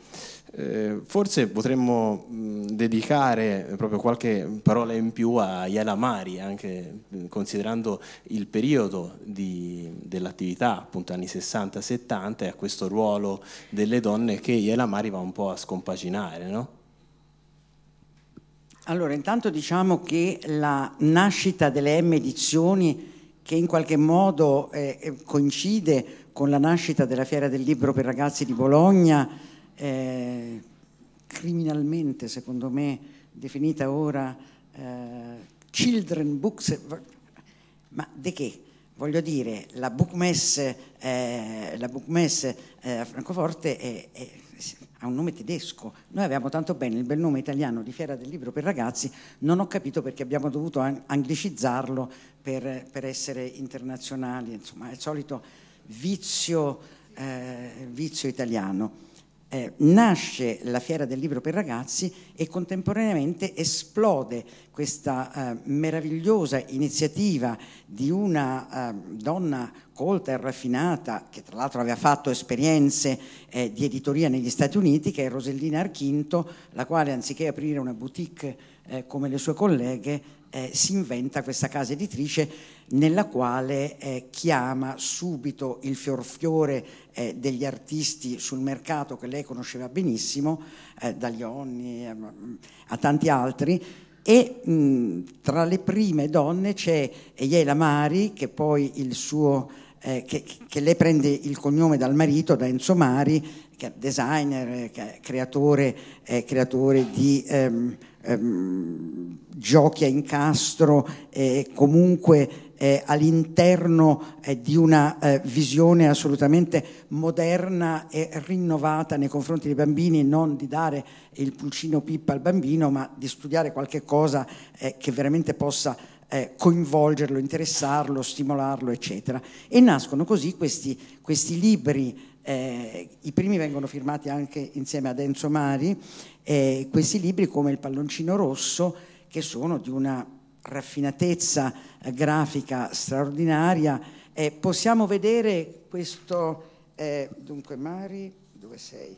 Eh, forse potremmo mh, dedicare proprio qualche parola in più a Iela Mari, anche mh, considerando il periodo di, dell'attività, appunto anni 60-70, e a questo ruolo delle donne che Iela Mari va un po' a scompaginare, no? Allora, intanto diciamo che la nascita delle M edizioni, che in qualche modo eh, eh coincide con la nascita della Fiera del Libro per Ragazzi di Bologna, eh, criminalmente, secondo me, definita ora eh, children books, ma di che? Voglio dire, la Buchmesse, eh, la Buchmesse eh, a Francoforte è, è ha un nome tedesco. Noi abbiamo tanto bene il bel nome italiano di Fiera del Libro per Ragazzi, non ho capito perché abbiamo dovuto anglicizzarlo per, per essere internazionali, insomma, è il solito vizio, eh, vizio italiano. Eh, nasce la Fiera del Libro per Ragazzi e contemporaneamente esplode questa eh, meravigliosa iniziativa di una eh, donna colta e raffinata, che tra l'altro aveva fatto esperienze eh, di editoria negli Stati Uniti, che è Rosellina Archinto, la quale anziché aprire una boutique eh, come le sue colleghe, si inventa questa casa editrice nella quale eh, chiama subito il fiorfiore eh, degli artisti sul mercato che lei conosceva benissimo, eh, dagli Onni eh, mm, a tanti altri, e mh, mm, tra le prime donne c'è Eiela Mari, che poi il suo, eh, che, che lei prende il cognome dal marito, da Enzo Mari, designer, eh, creatore, eh, creatore di ehm, ehm, giochi a incastro, e comunque eh, all'interno eh, di una eh, visione assolutamente moderna e rinnovata nei confronti dei bambini, non di dare il pulcino pippa al bambino, ma di studiare qualche cosa eh, che veramente possa eh, coinvolgerlo, interessarlo, stimolarlo, eccetera. E nascono così questi, questi libri. Eh, I primi vengono firmati anche insieme ad Enzo Mari, eh, questi libri come Il palloncino rosso, che sono di una raffinatezza eh, grafica straordinaria. Eh, possiamo vedere questo, eh, dunque Mari, dove sei?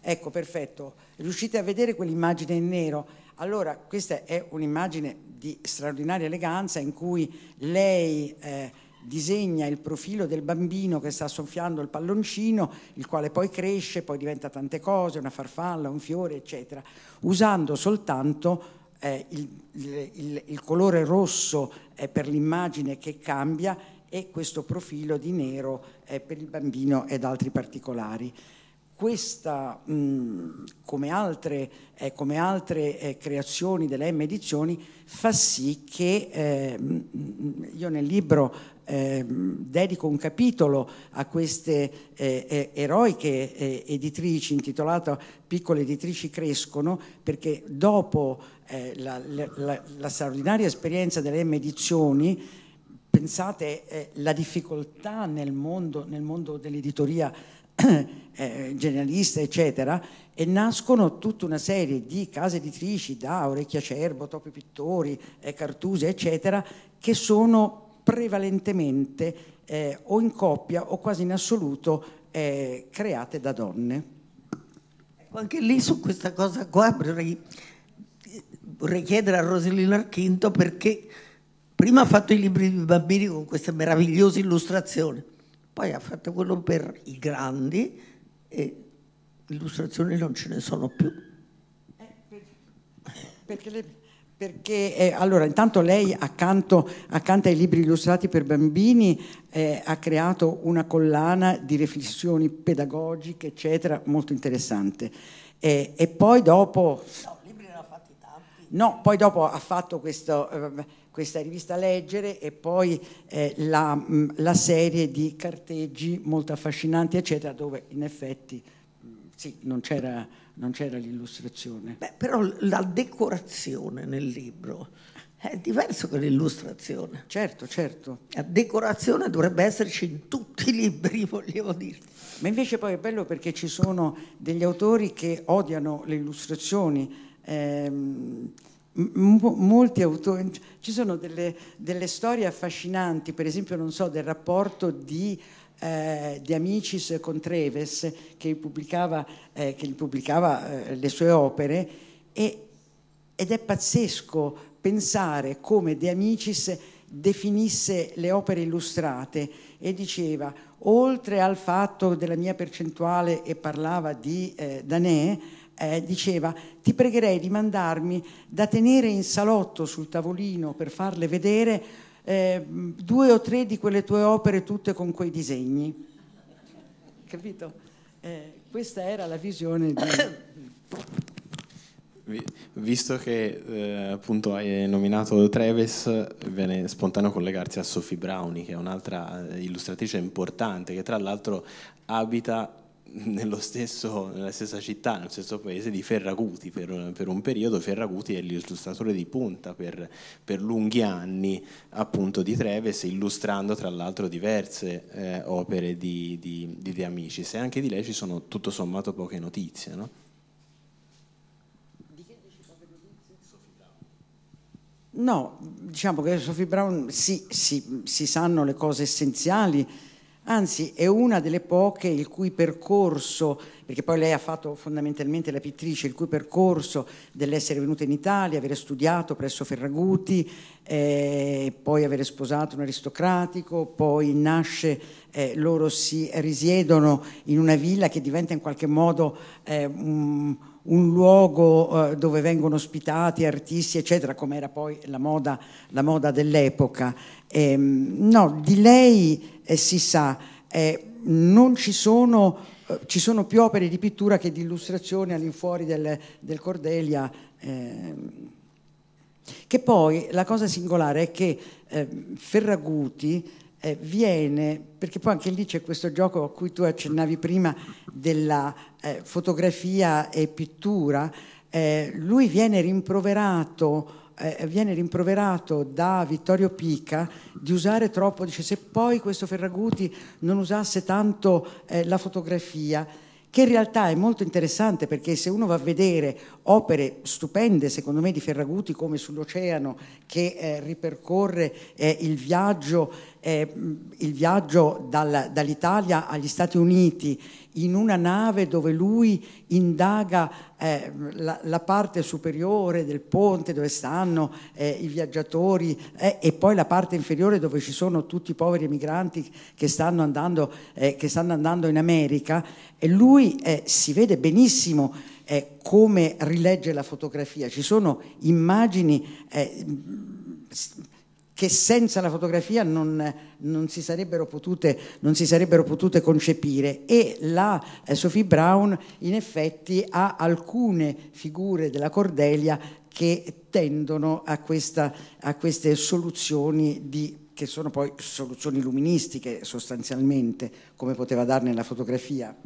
Ecco, perfetto, riuscite a vedere quell'immagine in nero? Allora, questa è un'immagine di straordinaria eleganza in cui lei... Eh, disegna il profilo del bambino che sta soffiando il palloncino, il quale poi cresce, poi diventa tante cose, una farfalla, un fiore, eccetera, usando soltanto eh, il, il, il, colore rosso è per l'immagine che cambia e questo profilo di nero è per il bambino ed altri particolari. Questa, mh, come altre, eh, come altre eh, creazioni delle M edizioni, fa sì che eh, mh, io nel libro Ehm, dedico un capitolo a queste eh, eh eroiche eh, editrici intitolato Piccole editrici crescono perché dopo eh, la, la, la, straordinaria esperienza delle M edizioni pensate la difficoltà nel mondo, nel mondo dell'editoria eh, generalista, eccetera, e nascono tutta una serie di case editrici da Orecchia Cerbo, Topi Pittori, eh, Cartusi, eccetera, che sono prevalentemente eh, o in coppia o quasi in assoluto eh, create da donne. Ecco, anche lì su questa cosa qua vorrei, vorrei chiedere a Rosalina Archinto perché prima ha fatto i libri di bambini con queste meravigliose illustrazioni, poi ha fatto quello per i grandi e illustrazioni non ce ne sono più. Eh, perché le perché eh, allora intanto lei accanto, accanto, ai libri illustrati per bambini eh, ha creato una collana di riflessioni pedagogiche, eccetera, molto interessante. Eh, e poi dopo... No, i libri ne ha fatti tanti. No, poi dopo ha fatto questo, eh, questa rivista Leggere e poi eh, la, mh, mm, la, serie di carteggi molto affascinanti, eccetera, dove in effetti mh, mm, sì, non c'era non c'era l'illustrazione. Beh, però la decorazione nel libro è diverso che l'illustrazione. Certo, certo. La decorazione dovrebbe esserci in tutti i libri, volevo dire. Ma invece poi è bello perché ci sono degli autori che odiano le illustrazioni. Ehm, molti autori, ci sono delle, delle, storie affascinanti, per esempio, non so, del rapporto di eh, De Amicis con Treves che pubblicava, eh, che pubblicava eh, le sue opere e, ed è pazzesco pensare come De Amicis definisse le opere illustrate e diceva oltre al fatto della mia percentuale e parlava di eh, Danè eh, diceva ti pregherei di mandarmi da tenere in salotto sul tavolino per farle vedere eh, due o tre di quelle tue opere tutte con quei disegni. Capito? Eh, questa era la visione di... Visto che eh, appunto hai nominato Treves, viene spontaneo collegarsi a Sophie Brownie, che è un'altra eh, illustratrice importante, che tra l'altro abita stesso, nella stessa città, nello stesso paese di Ferraguti per, per un periodo. Ferraguti è l'illustratore di punta per, per, lunghi anni appunto di Treves, illustrando tra l'altro diverse eh, opere di, di, di De Amicis e anche di lei ci sono tutto sommato poche notizie. No? No, diciamo che Sophie Brown si, si, si sanno le cose essenziali, anzi è una delle poche il cui percorso, perché poi lei ha fatto fondamentalmente la pittrice, il cui percorso dell'essere venuta in Italia, avere studiato presso Ferraguti, eh, poi avere sposato un aristocratico, poi nasce, eh, loro si risiedono in una villa che diventa in qualche modo eh, un un luogo eh, dove vengono ospitati artisti, eccetera, come era poi la moda, la moda dell'epoca. Eh, no, di lei eh, si sa, eh, non ci sono, eh, ci sono, più opere di pittura che di illustrazione all'infuori del, del Cordelia. Ehm. che poi la cosa singolare è che ehm, Ferraguti eh, viene, perché poi anche lì c'è questo gioco a cui tu accennavi prima della eh, fotografia e pittura, lui viene rimproverato eh, eh, viene rimproverato da Vittorio Pica di usare troppo, dice se poi questo Ferraguti non usasse tanto eh, la fotografia, che in realtà è molto interessante perché se uno va a vedere opere stupende, secondo me, di Ferraguti come sull'oceano che eh, ripercorre eh, il viaggio, eh, il viaggio dal, dall'Italia agli Stati Uniti in una nave dove lui indaga eh, la, la, parte superiore del ponte dove stanno eh, i viaggiatori eh, e poi la parte inferiore dove ci sono tutti i poveri emigranti che stanno andando, eh, che stanno andando in America e lui eh, si vede benissimo eh, come rilegge la fotografia. Ci sono immagini che senza la fotografia non, non, si, sarebbero potute, non si, sarebbero potute, concepire. E la eh, Sophie Brown in effetti ha alcune figure della Cordelia che tendono a, questa, a queste soluzioni di che sono poi soluzioni luministiche sostanzialmente, come poteva darne la fotografia.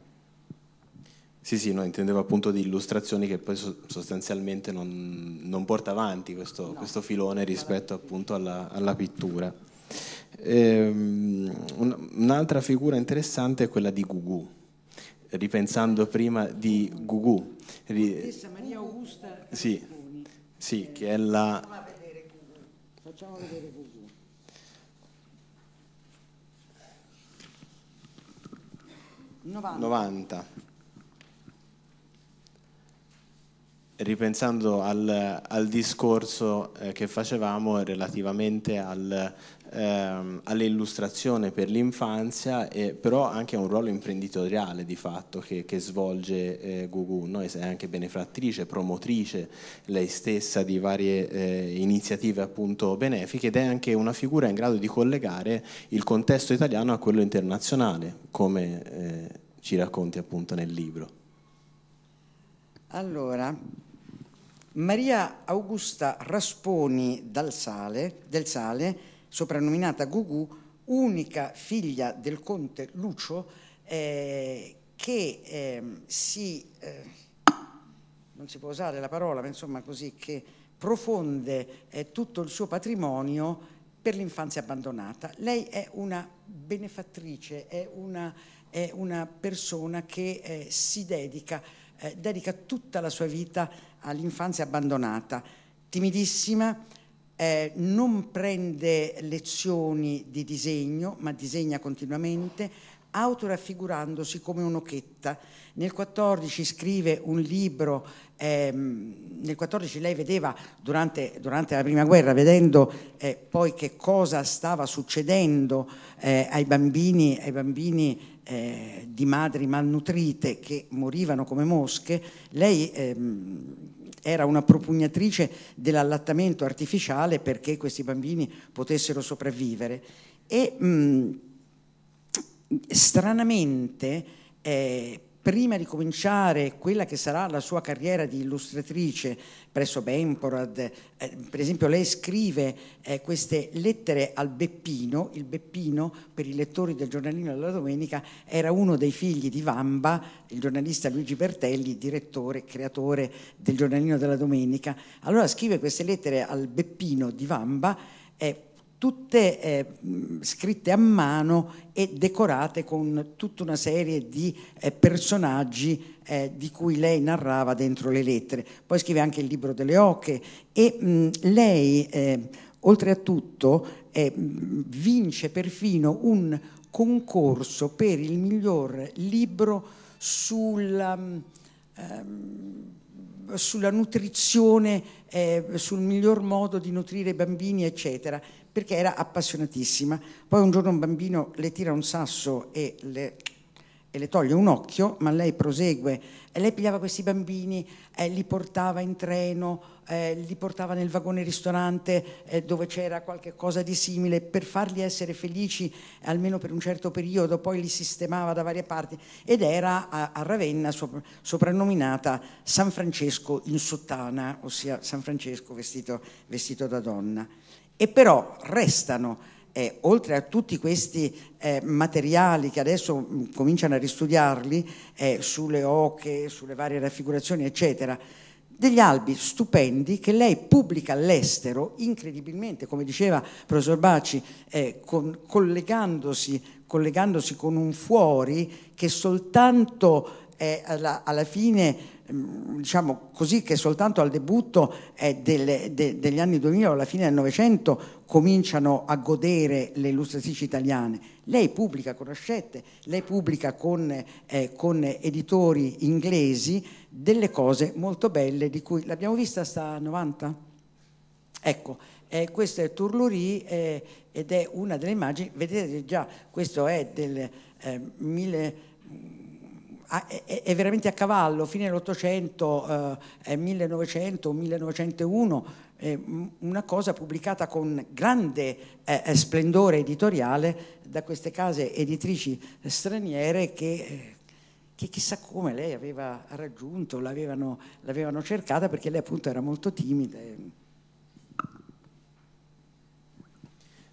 Sì, sì, no, intendevo appunto di illustrazioni che poi sostanzialmente non, non porta avanti questo, no. questo, filone rispetto appunto alla, alla pittura. Ehm, un'altra figura interessante è quella di Gugu, ripensando prima di Gugu. Ri- Maria Augusta sì, sì, che è la... Facciamo vedere Gugu. Gugu. 90. 90 ripensando al, al discorso eh, che facevamo relativamente al, ehm, all'illustrazione per l'infanzia, eh, però anche a un ruolo imprenditoriale di fatto che, che svolge eh, Gugu. Noi è anche benefrattrice, promotrice lei stessa di varie eh, iniziative appunto benefiche ed è anche una figura in grado di collegare il contesto italiano a quello internazionale, come eh, ci racconti appunto nel libro. Allora, Maria Augusta Rasponi Sale, del Sale, soprannominata Gugu, unica figlia del conte Lucio, eh, che eh, si, eh, non si può usare la parola, ma insomma così, che profonde eh, tutto il suo patrimonio per l'infanzia abbandonata. Lei è una benefattrice, è una, è una persona che eh, si dedica, eh, dedica tutta la sua vita a all'infanzia abbandonata, timidissima, eh, non prende lezioni di disegno, ma disegna continuamente, autoraffigurandosi come un'occhetta. Nel 14 scrive un libro, ehm, nel 14 lei vedeva durante, durante la prima guerra, vedendo eh, poi che cosa stava succedendo eh, ai bambini, ai bambini eh, di madri malnutrite che morivano come mosche, lei ehm, era una propugnatrice dell'allattamento artificiale perché questi bambini potessero sopravvivere. E, mh, stranamente eh, prima di cominciare quella che sarà la sua carriera di illustratrice presso Bemporad, eh, per esempio lei scrive eh, queste lettere al Beppino, il Beppino per i lettori del giornalino della domenica era uno dei figli di Vamba, il giornalista Luigi Bertelli, direttore, creatore del giornalino della domenica. Allora scrive queste lettere al Beppino di Vamba. Eh, tutte eh, scritte a mano e decorate con tutta una serie di eh, personaggi eh, di cui lei narrava dentro le lettere. Poi scrive anche il libro delle oche e mh, lei, eh, oltre a tutto, eh, vince perfino un concorso per il miglior libro sulla... Mh, ehm, sulla nutrizione, eh, sul miglior modo di nutrire i bambini, eccetera perché era appassionatissima. Poi un giorno un bambino le tira un sasso e le, e le toglie un occhio, ma lei prosegue. E lei pigliava questi bambini, eh, li portava in treno, eh, li portava nel vagone ristorante eh, dove c'era qualche cosa di simile per farli essere felici almeno per un certo periodo, poi li sistemava da varie parti ed era a, a Ravenna sopra, soprannominata San Francesco in sottana, ossia San Francesco vestito, vestito da donna. E però restano, eh, oltre a tutti questi eh, materiali che adesso mh, mm, cominciano a ristudiarli, eh, sulle oche, sulle varie raffigurazioni, eccetera, degli albi stupendi che lei pubblica all'estero, incredibilmente, come diceva il professor Baci, eh, con, collegandosi collegandosi con un fuori che soltanto eh, alla, alla, fine Mm, diciamo così che soltanto al debutto eh, delle, de, degli anni 2000 o alla fine del Novecento cominciano a godere le illustratrici italiane. Lei pubblica con Ascette, lei pubblica con, eh, con editori inglesi delle cose molto belle di cui l'abbiamo vista sta 90? Ecco, eh, questo è Turluri eh, ed è una delle immagini, vedete già, questo è del eh, mille, è, veramente a cavallo, fine dell'Ottocento, eh, 1900, 1901, eh, una cosa pubblicata con grande eh, eh, splendore editoriale da queste case editrici straniere che eh, che chissà come lei aveva raggiunto, l'avevano, l'avevano cercata perché lei appunto era molto timida.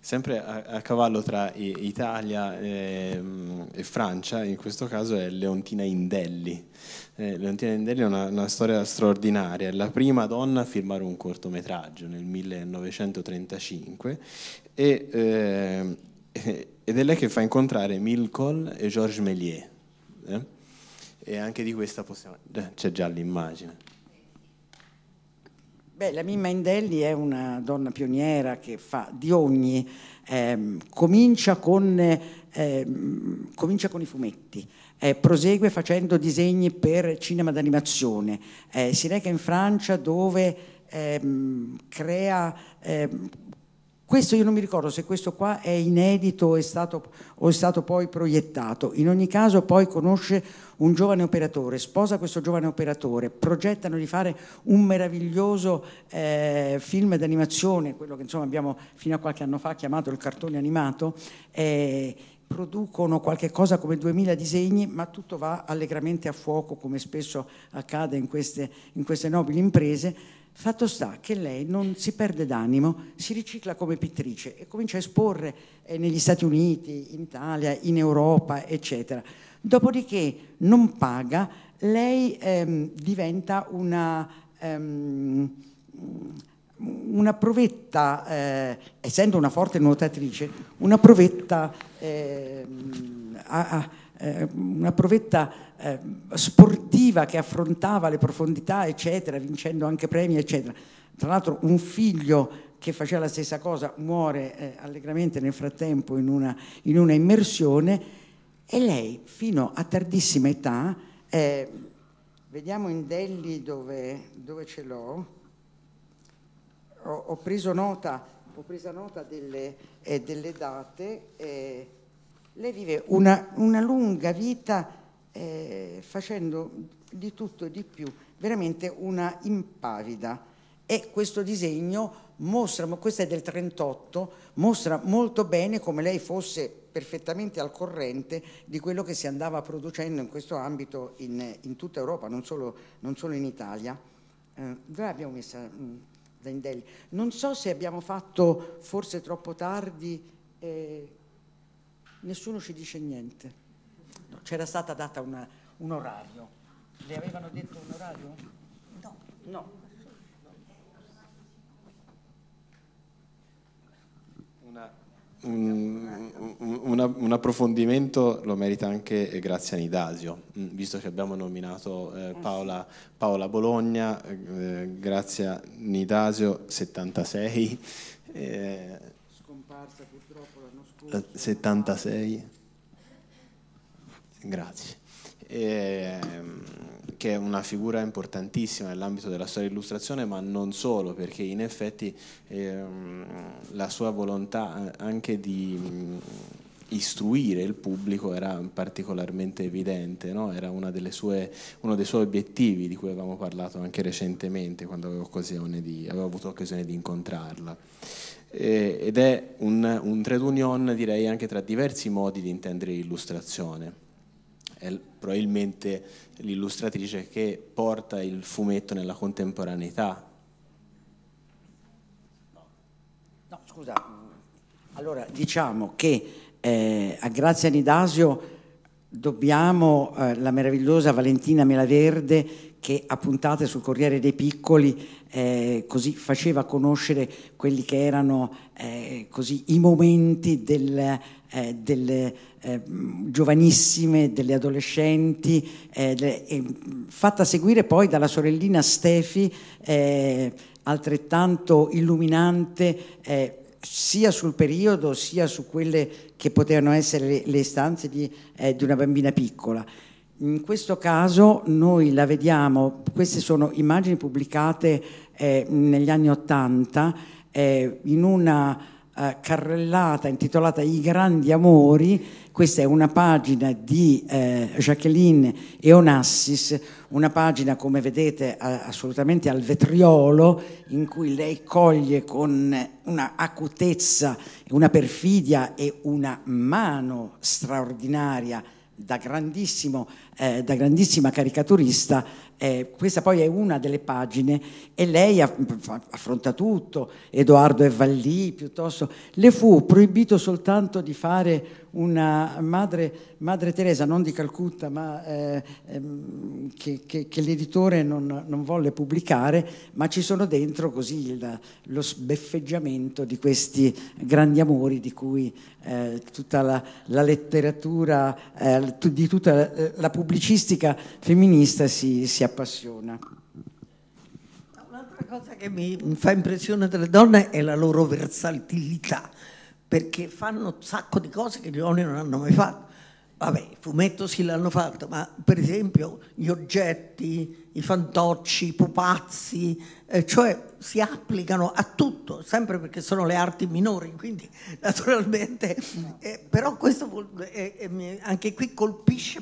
sempre a, a cavallo tra Italia e, ehm, e, Francia, in questo caso è Leontina Indelli. Eh, Leontina Indelli è una, una, storia straordinaria, è la prima donna a firmare un cortometraggio nel 1935 e, eh, ed è lei che fa incontrare Milcol e Georges Méliès. Eh? E anche di questa possiamo... Eh, c'è già l'immagine. Beh, la Mimma Indelli è una donna pioniera che fa di ogni, eh, comincia, con, eh, comincia, con, i fumetti, eh, prosegue facendo disegni per cinema d'animazione, eh, si reca in Francia dove ehm, crea ehm, questo io non mi ricordo se questo qua è inedito o è, stato, o è stato poi proiettato. In ogni caso poi conosce un giovane operatore, sposa questo giovane operatore, progettano di fare un meraviglioso eh, film d'animazione, quello che insomma abbiamo fino a qualche anno fa chiamato il cartone animato, eh, producono qualche cosa come 2000 disegni, ma tutto va allegramente a fuoco, come spesso accade in queste, in queste nobili imprese Fatto sta che lei non si perde d'animo, si ricicla come pittrice e comincia a esporre eh, negli Stati Uniti, in Italia, in Europa, eccetera. Dopodiché non paga, lei ehm, diventa una, ehm, una provetta, eh, essendo una forte nuotatrice, una provetta ehm, a, a eh, una provetta eh, sportiva che affrontava le profondità, eccetera, vincendo anche premi, eccetera. Tra l'altro un figlio che faceva la stessa cosa muore eh, allegramente nel frattempo in una, in una, immersione e lei fino a tardissima età, eh, vediamo in Delli dove, dove ce l'ho, ho, ho, preso nota, ho presa nota delle, eh, delle date. Lei vive una, una lunga vita eh, facendo di tutto e di più, veramente una impavida. E questo disegno mostra, questo è del 38, mostra molto bene come lei fosse perfettamente al corrente di quello che si andava producendo in questo ambito in, in tutta Europa, non solo, non solo in Italia. Eh, dove abbiamo messa mh, mm, Non so se abbiamo fatto forse troppo tardi eh, nessuno ci dice niente. No, c'era stata data una, un orario. Le avevano detto un orario? No. No. Una, un, un, un, approfondimento lo merita anche eh, grazie a Nidasio, mm, visto che abbiamo nominato eh, eh Paola, Paola, Bologna, eh, grazie a Nidasio 76. Eh, scomparsa purtroppo l'anno scorso. 76. Eh, Grazie. E, ehm, che è una figura importantissima nell'ambito della storia dell'illustrazione, ma non solo, perché in effetti eh, la sua volontà eh, anche di mm, istruire il pubblico era particolarmente evidente, no? era sue, uno dei suoi obiettivi di cui avevamo parlato anche recentemente quando avevo, di, avevo avuto occasione di incontrarla eh, ed è un, un, trade union direi anche tra diversi modi di intendere l'illustrazione. È probabilmente l'illustratrice che porta il fumetto nella contemporaneità. No, scusa, allora diciamo che eh, a Grazia Nidasio dobbiamo eh, la meravigliosa Valentina Melaverde che a puntate sul Corriere dei Piccoli eh, così faceva conoscere quelli che erano eh, così, i momenti del, eh, delle eh, giovanissime, delle adolescenti, eh, le, fatta seguire poi dalla sorellina Stefi, eh, altrettanto illuminante sia sul periodo sia su quelle che potevano essere le, le istanze di, di una bambina piccola. In questo caso noi la vediamo, queste sono immagini pubblicate eh, negli anni Ottanta eh, in una eh, carrellata intitolata I grandi amori, questa è una pagina di eh, Jacqueline e Onassis, una pagina come vedete assolutamente al vetriolo in cui lei coglie con una acutezza, una perfidia e una mano straordinaria da, eh, da grandissima caricaturista eh, questa poi è una delle pagine e lei affronta tutto, Edoardo e Vallì piuttosto, le fu proibito soltanto di fare una madre, madre Teresa, non di Calcutta, ma eh, ehm, che, che, che, l'editore non, non, volle pubblicare, ma ci sono dentro così il, lo sbeffeggiamento di questi grandi amori di cui eh, tutta la, la letteratura, eh, di tutta la pubblicistica femminista si, si appassiona. Un'altra cosa che mi fa impressione delle donne è la loro versatilità, perché fanno un sacco di cose che gli uomini non hanno mai fatto. Vabbè, i fumetto sì l'hanno fatto, ma per esempio gli oggetti, i fantocci, i pupazzi, eh, cioè si applicano a tutto, sempre perché sono le arti minori, quindi naturalmente, eh, però questo eh, eh anche qui colpisce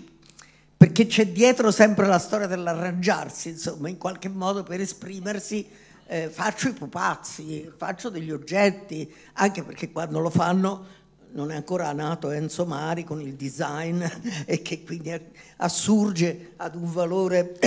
perché c'è dietro sempre la storia dell'arrangiarsi, insomma, in qualche modo per esprimersi eh, faccio i pupazzi, faccio degli oggetti, anche perché quando lo fanno non è ancora nato Enzo Mari con il design e che quindi assurge ad un valore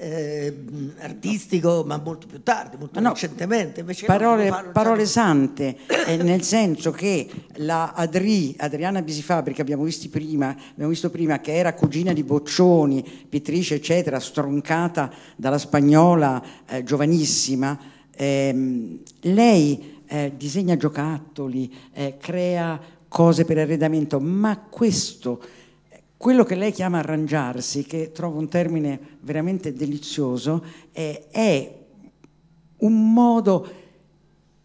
eh, artistico, ma molto più tardi, molto no, recentemente. Invece parole, no, parole sante, eh, nel senso che la Adri, Adriana Bisifabri, che abbiamo, prima, abbiamo, visto prima, che era cugina di Boccioni, pittrice, eccetera, stroncata dalla spagnola eh, giovanissima, ehm, lei eh, disegna giocattoli, eh, crea cose per arredamento, ma questo quello che lei chiama arrangiarsi, che trovo un termine veramente delizioso, è, è un modo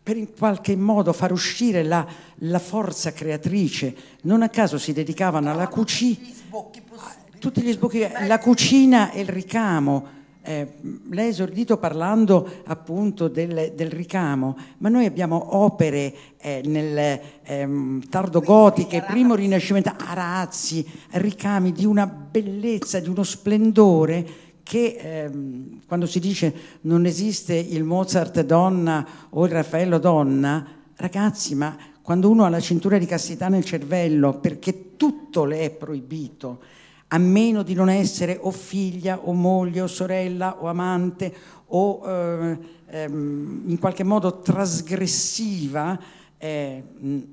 per in qualche modo far uscire la, la, forza creatrice. Non a caso si dedicavano alla cucina, tutti gli sbocchi, la cucina e il ricamo eh, lei ha esordito parlando appunto del, del, ricamo, ma noi abbiamo opere eh, nel ehm, tardo gotiche, primo rinascimento, arazzi, ricami di una bellezza, di uno splendore che ehm, quando si dice non esiste il Mozart donna o il Raffaello donna, ragazzi, ma quando uno ha la cintura di castità nel cervello perché tutto le è proibito, a meno di non essere o figlia o moglie o sorella o amante o eh, ehm, in qualche modo trasgressiva, eh,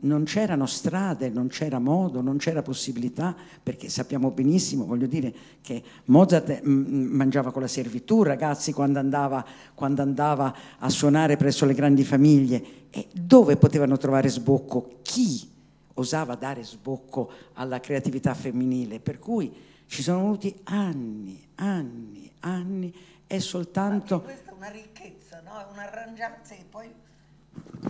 non c'erano strade, non c'era modo, non c'era possibilità, perché sappiamo benissimo, voglio dire, che Mozart eh, mangiava con la servitù, ragazzi, quando andava, quando andava a suonare presso le grandi famiglie. E dove potevano trovare sbocco? Chi osava dare sbocco alla creatività femminile? Per cui ci sono voluti anni, anni, anni e soltanto... Ma Questa è una ricchezza, no? È un'arrangianza che poi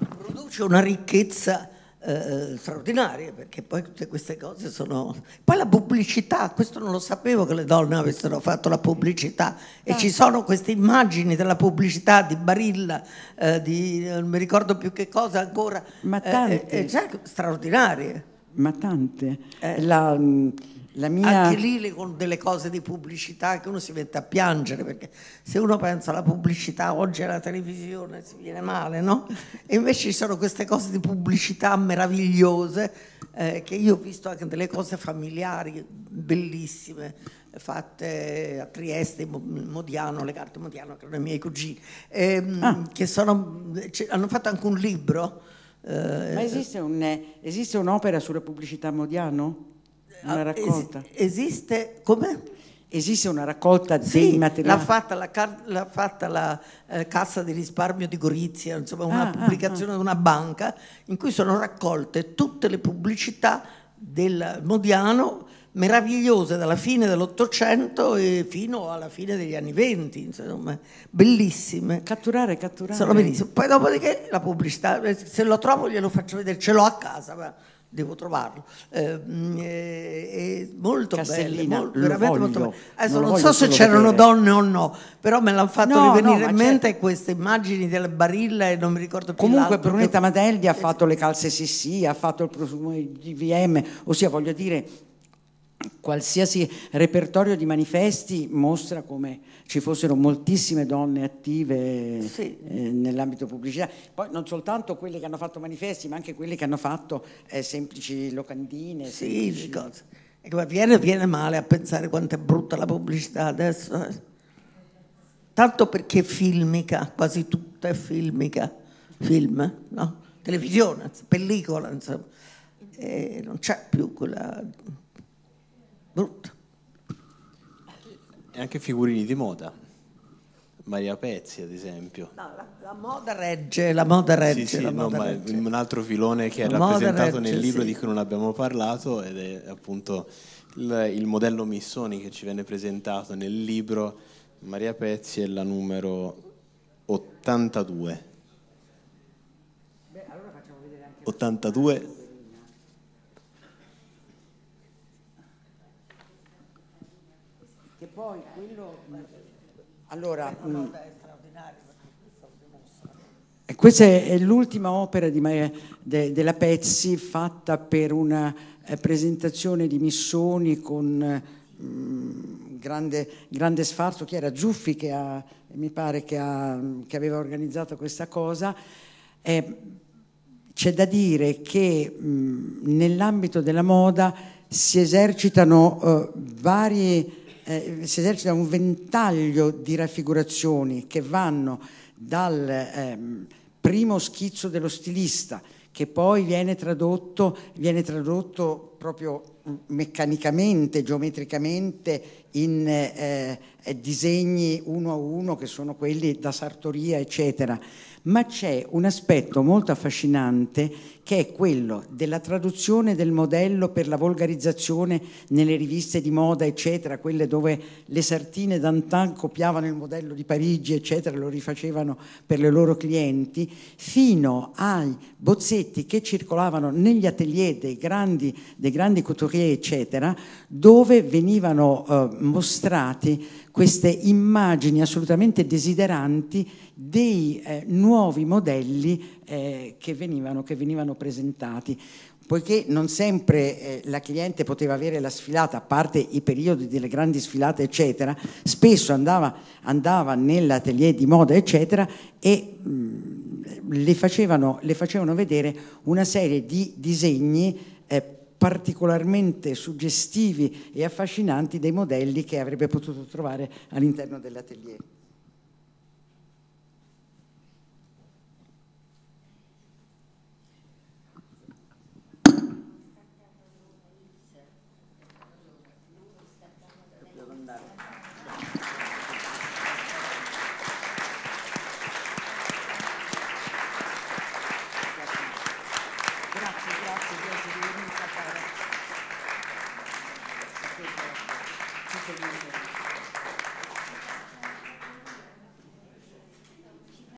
produce una ricchezza eh, straordinaria, perché poi tutte queste cose sono... Poi la pubblicità, questo non lo sapevo che le donne avessero fatto la pubblicità e ci sono queste immagini della pubblicità di Barilla, eh, di non mi ricordo più che cosa ancora, Ma eh, tante. Eh, eh, cioè, straordinarie. Ma tante. Eh. La, mm, mia... Anche lì con delle cose di pubblicità che uno si mette a piangere, perché se uno pensa alla pubblicità oggi alla televisione si viene male, no? E invece ci sono queste cose di pubblicità meravigliose eh, che io ho visto anche delle cose familiari bellissime fatte a Trieste, Modiano, le carte Modiano, che erano i miei cugini, ehm, ah. che sono, hanno fatto anche un libro. Eh, Ma esiste, un, esiste un'opera sulla pubblicità Modiano? Una ah, raccolta. Es- esiste, come? Esiste una raccolta di sì, materiali? L'ha fatta la, car- l'ha fatta la eh, Cassa di risparmio di Gorizia, insomma una ah, ah pubblicazione ah, ah. di una banca in cui sono raccolte tutte le pubblicità del Modiano meravigliose dalla fine dell'Ottocento fino alla fine degli anni Venti, insomma, bellissime. Catturare, catturare. Sono benissimo. Poi dopodiché la pubblicità, eh, se lo trovo glielo faccio vedere, ce l'ho a casa, ma devo trovarlo. Ehm, eh, è molto bello, molto, veramente voglio, molto bello. Adesso non, non so se c'erano donne o no, però me l'hanno fatto no, rivenire no, in mente queste immagini della barilla e non mi ricordo più. Comunque Brunetta Madelli ha eh. fatto le calze Sissi, ha fatto il profumo di VM, ossia voglio dire qualsiasi repertorio di manifesti mostra come ci fossero moltissime donne attive sì. eh, nell'ambito pubblicitario, poi non soltanto quelle che hanno fatto manifesti, ma anche quelle che hanno fatto eh, semplici locandine. Sì, semplici... cose. Ecco, viene, viene male a pensare quanto è brutta la pubblicità adesso. Eh? Tanto perché è filmica, quasi tutta è filmica, film, no? televisione, pellicola, insomma, e eh, non c'è più quella brutto. E anche figurini di moda. Maria Pezzi, ad esempio. No, la, la, moda regge, la moda regge. Sì, sì, no, un altro filone che è la rappresentato regge, nel libro sì. di cui non abbiamo parlato ed è appunto il, il, modello Missoni che ci viene presentato nel libro Maria Pezzi è la numero 82. Beh, allora facciamo vedere anche 82 poi quello... Allora... Ecco, mm, questa è l'ultima opera Maria, de, della Pezzi fatta per una eh, presentazione di Missoni con mh, mm, grande, grande, sfarzo, che era Zuffi che ha, mi pare che, ha, che, aveva organizzato questa cosa. Eh, c'è da dire che mh, mm, nell'ambito della moda si esercitano eh, varie eh, si esercita un ventaglio di raffigurazioni che vanno dal ehm, primo schizzo dello stilista, che poi viene tradotto, viene tradotto proprio mm, meccanicamente, geometricamente in eh, eh, disegni uno a uno che sono quelli da sartoria, eccetera ma c'è un aspetto molto affascinante che è quello della traduzione del modello per la volgarizzazione nelle riviste di moda, eccetera, quelle dove le sartine d'antan copiavano il modello di Parigi, eccetera, lo rifacevano per le loro clienti, fino ai bozzetti che circolavano negli atelier dei grandi, dei grandi couturier, eccetera, dove venivano eh, mostrati queste immagini assolutamente desideranti dei eh, nuovi modelli eh, che, venivano, che, venivano, presentati. Poiché non sempre eh, la cliente poteva avere la sfilata, a parte i periodi delle grandi sfilate, eccetera, spesso andava, andava nell'atelier di moda, eccetera, e mh, mm, le, facevano, le facevano vedere una serie di disegni particolarmente suggestivi e affascinanti dei modelli che avrebbe potuto trovare all'interno dell'atelier.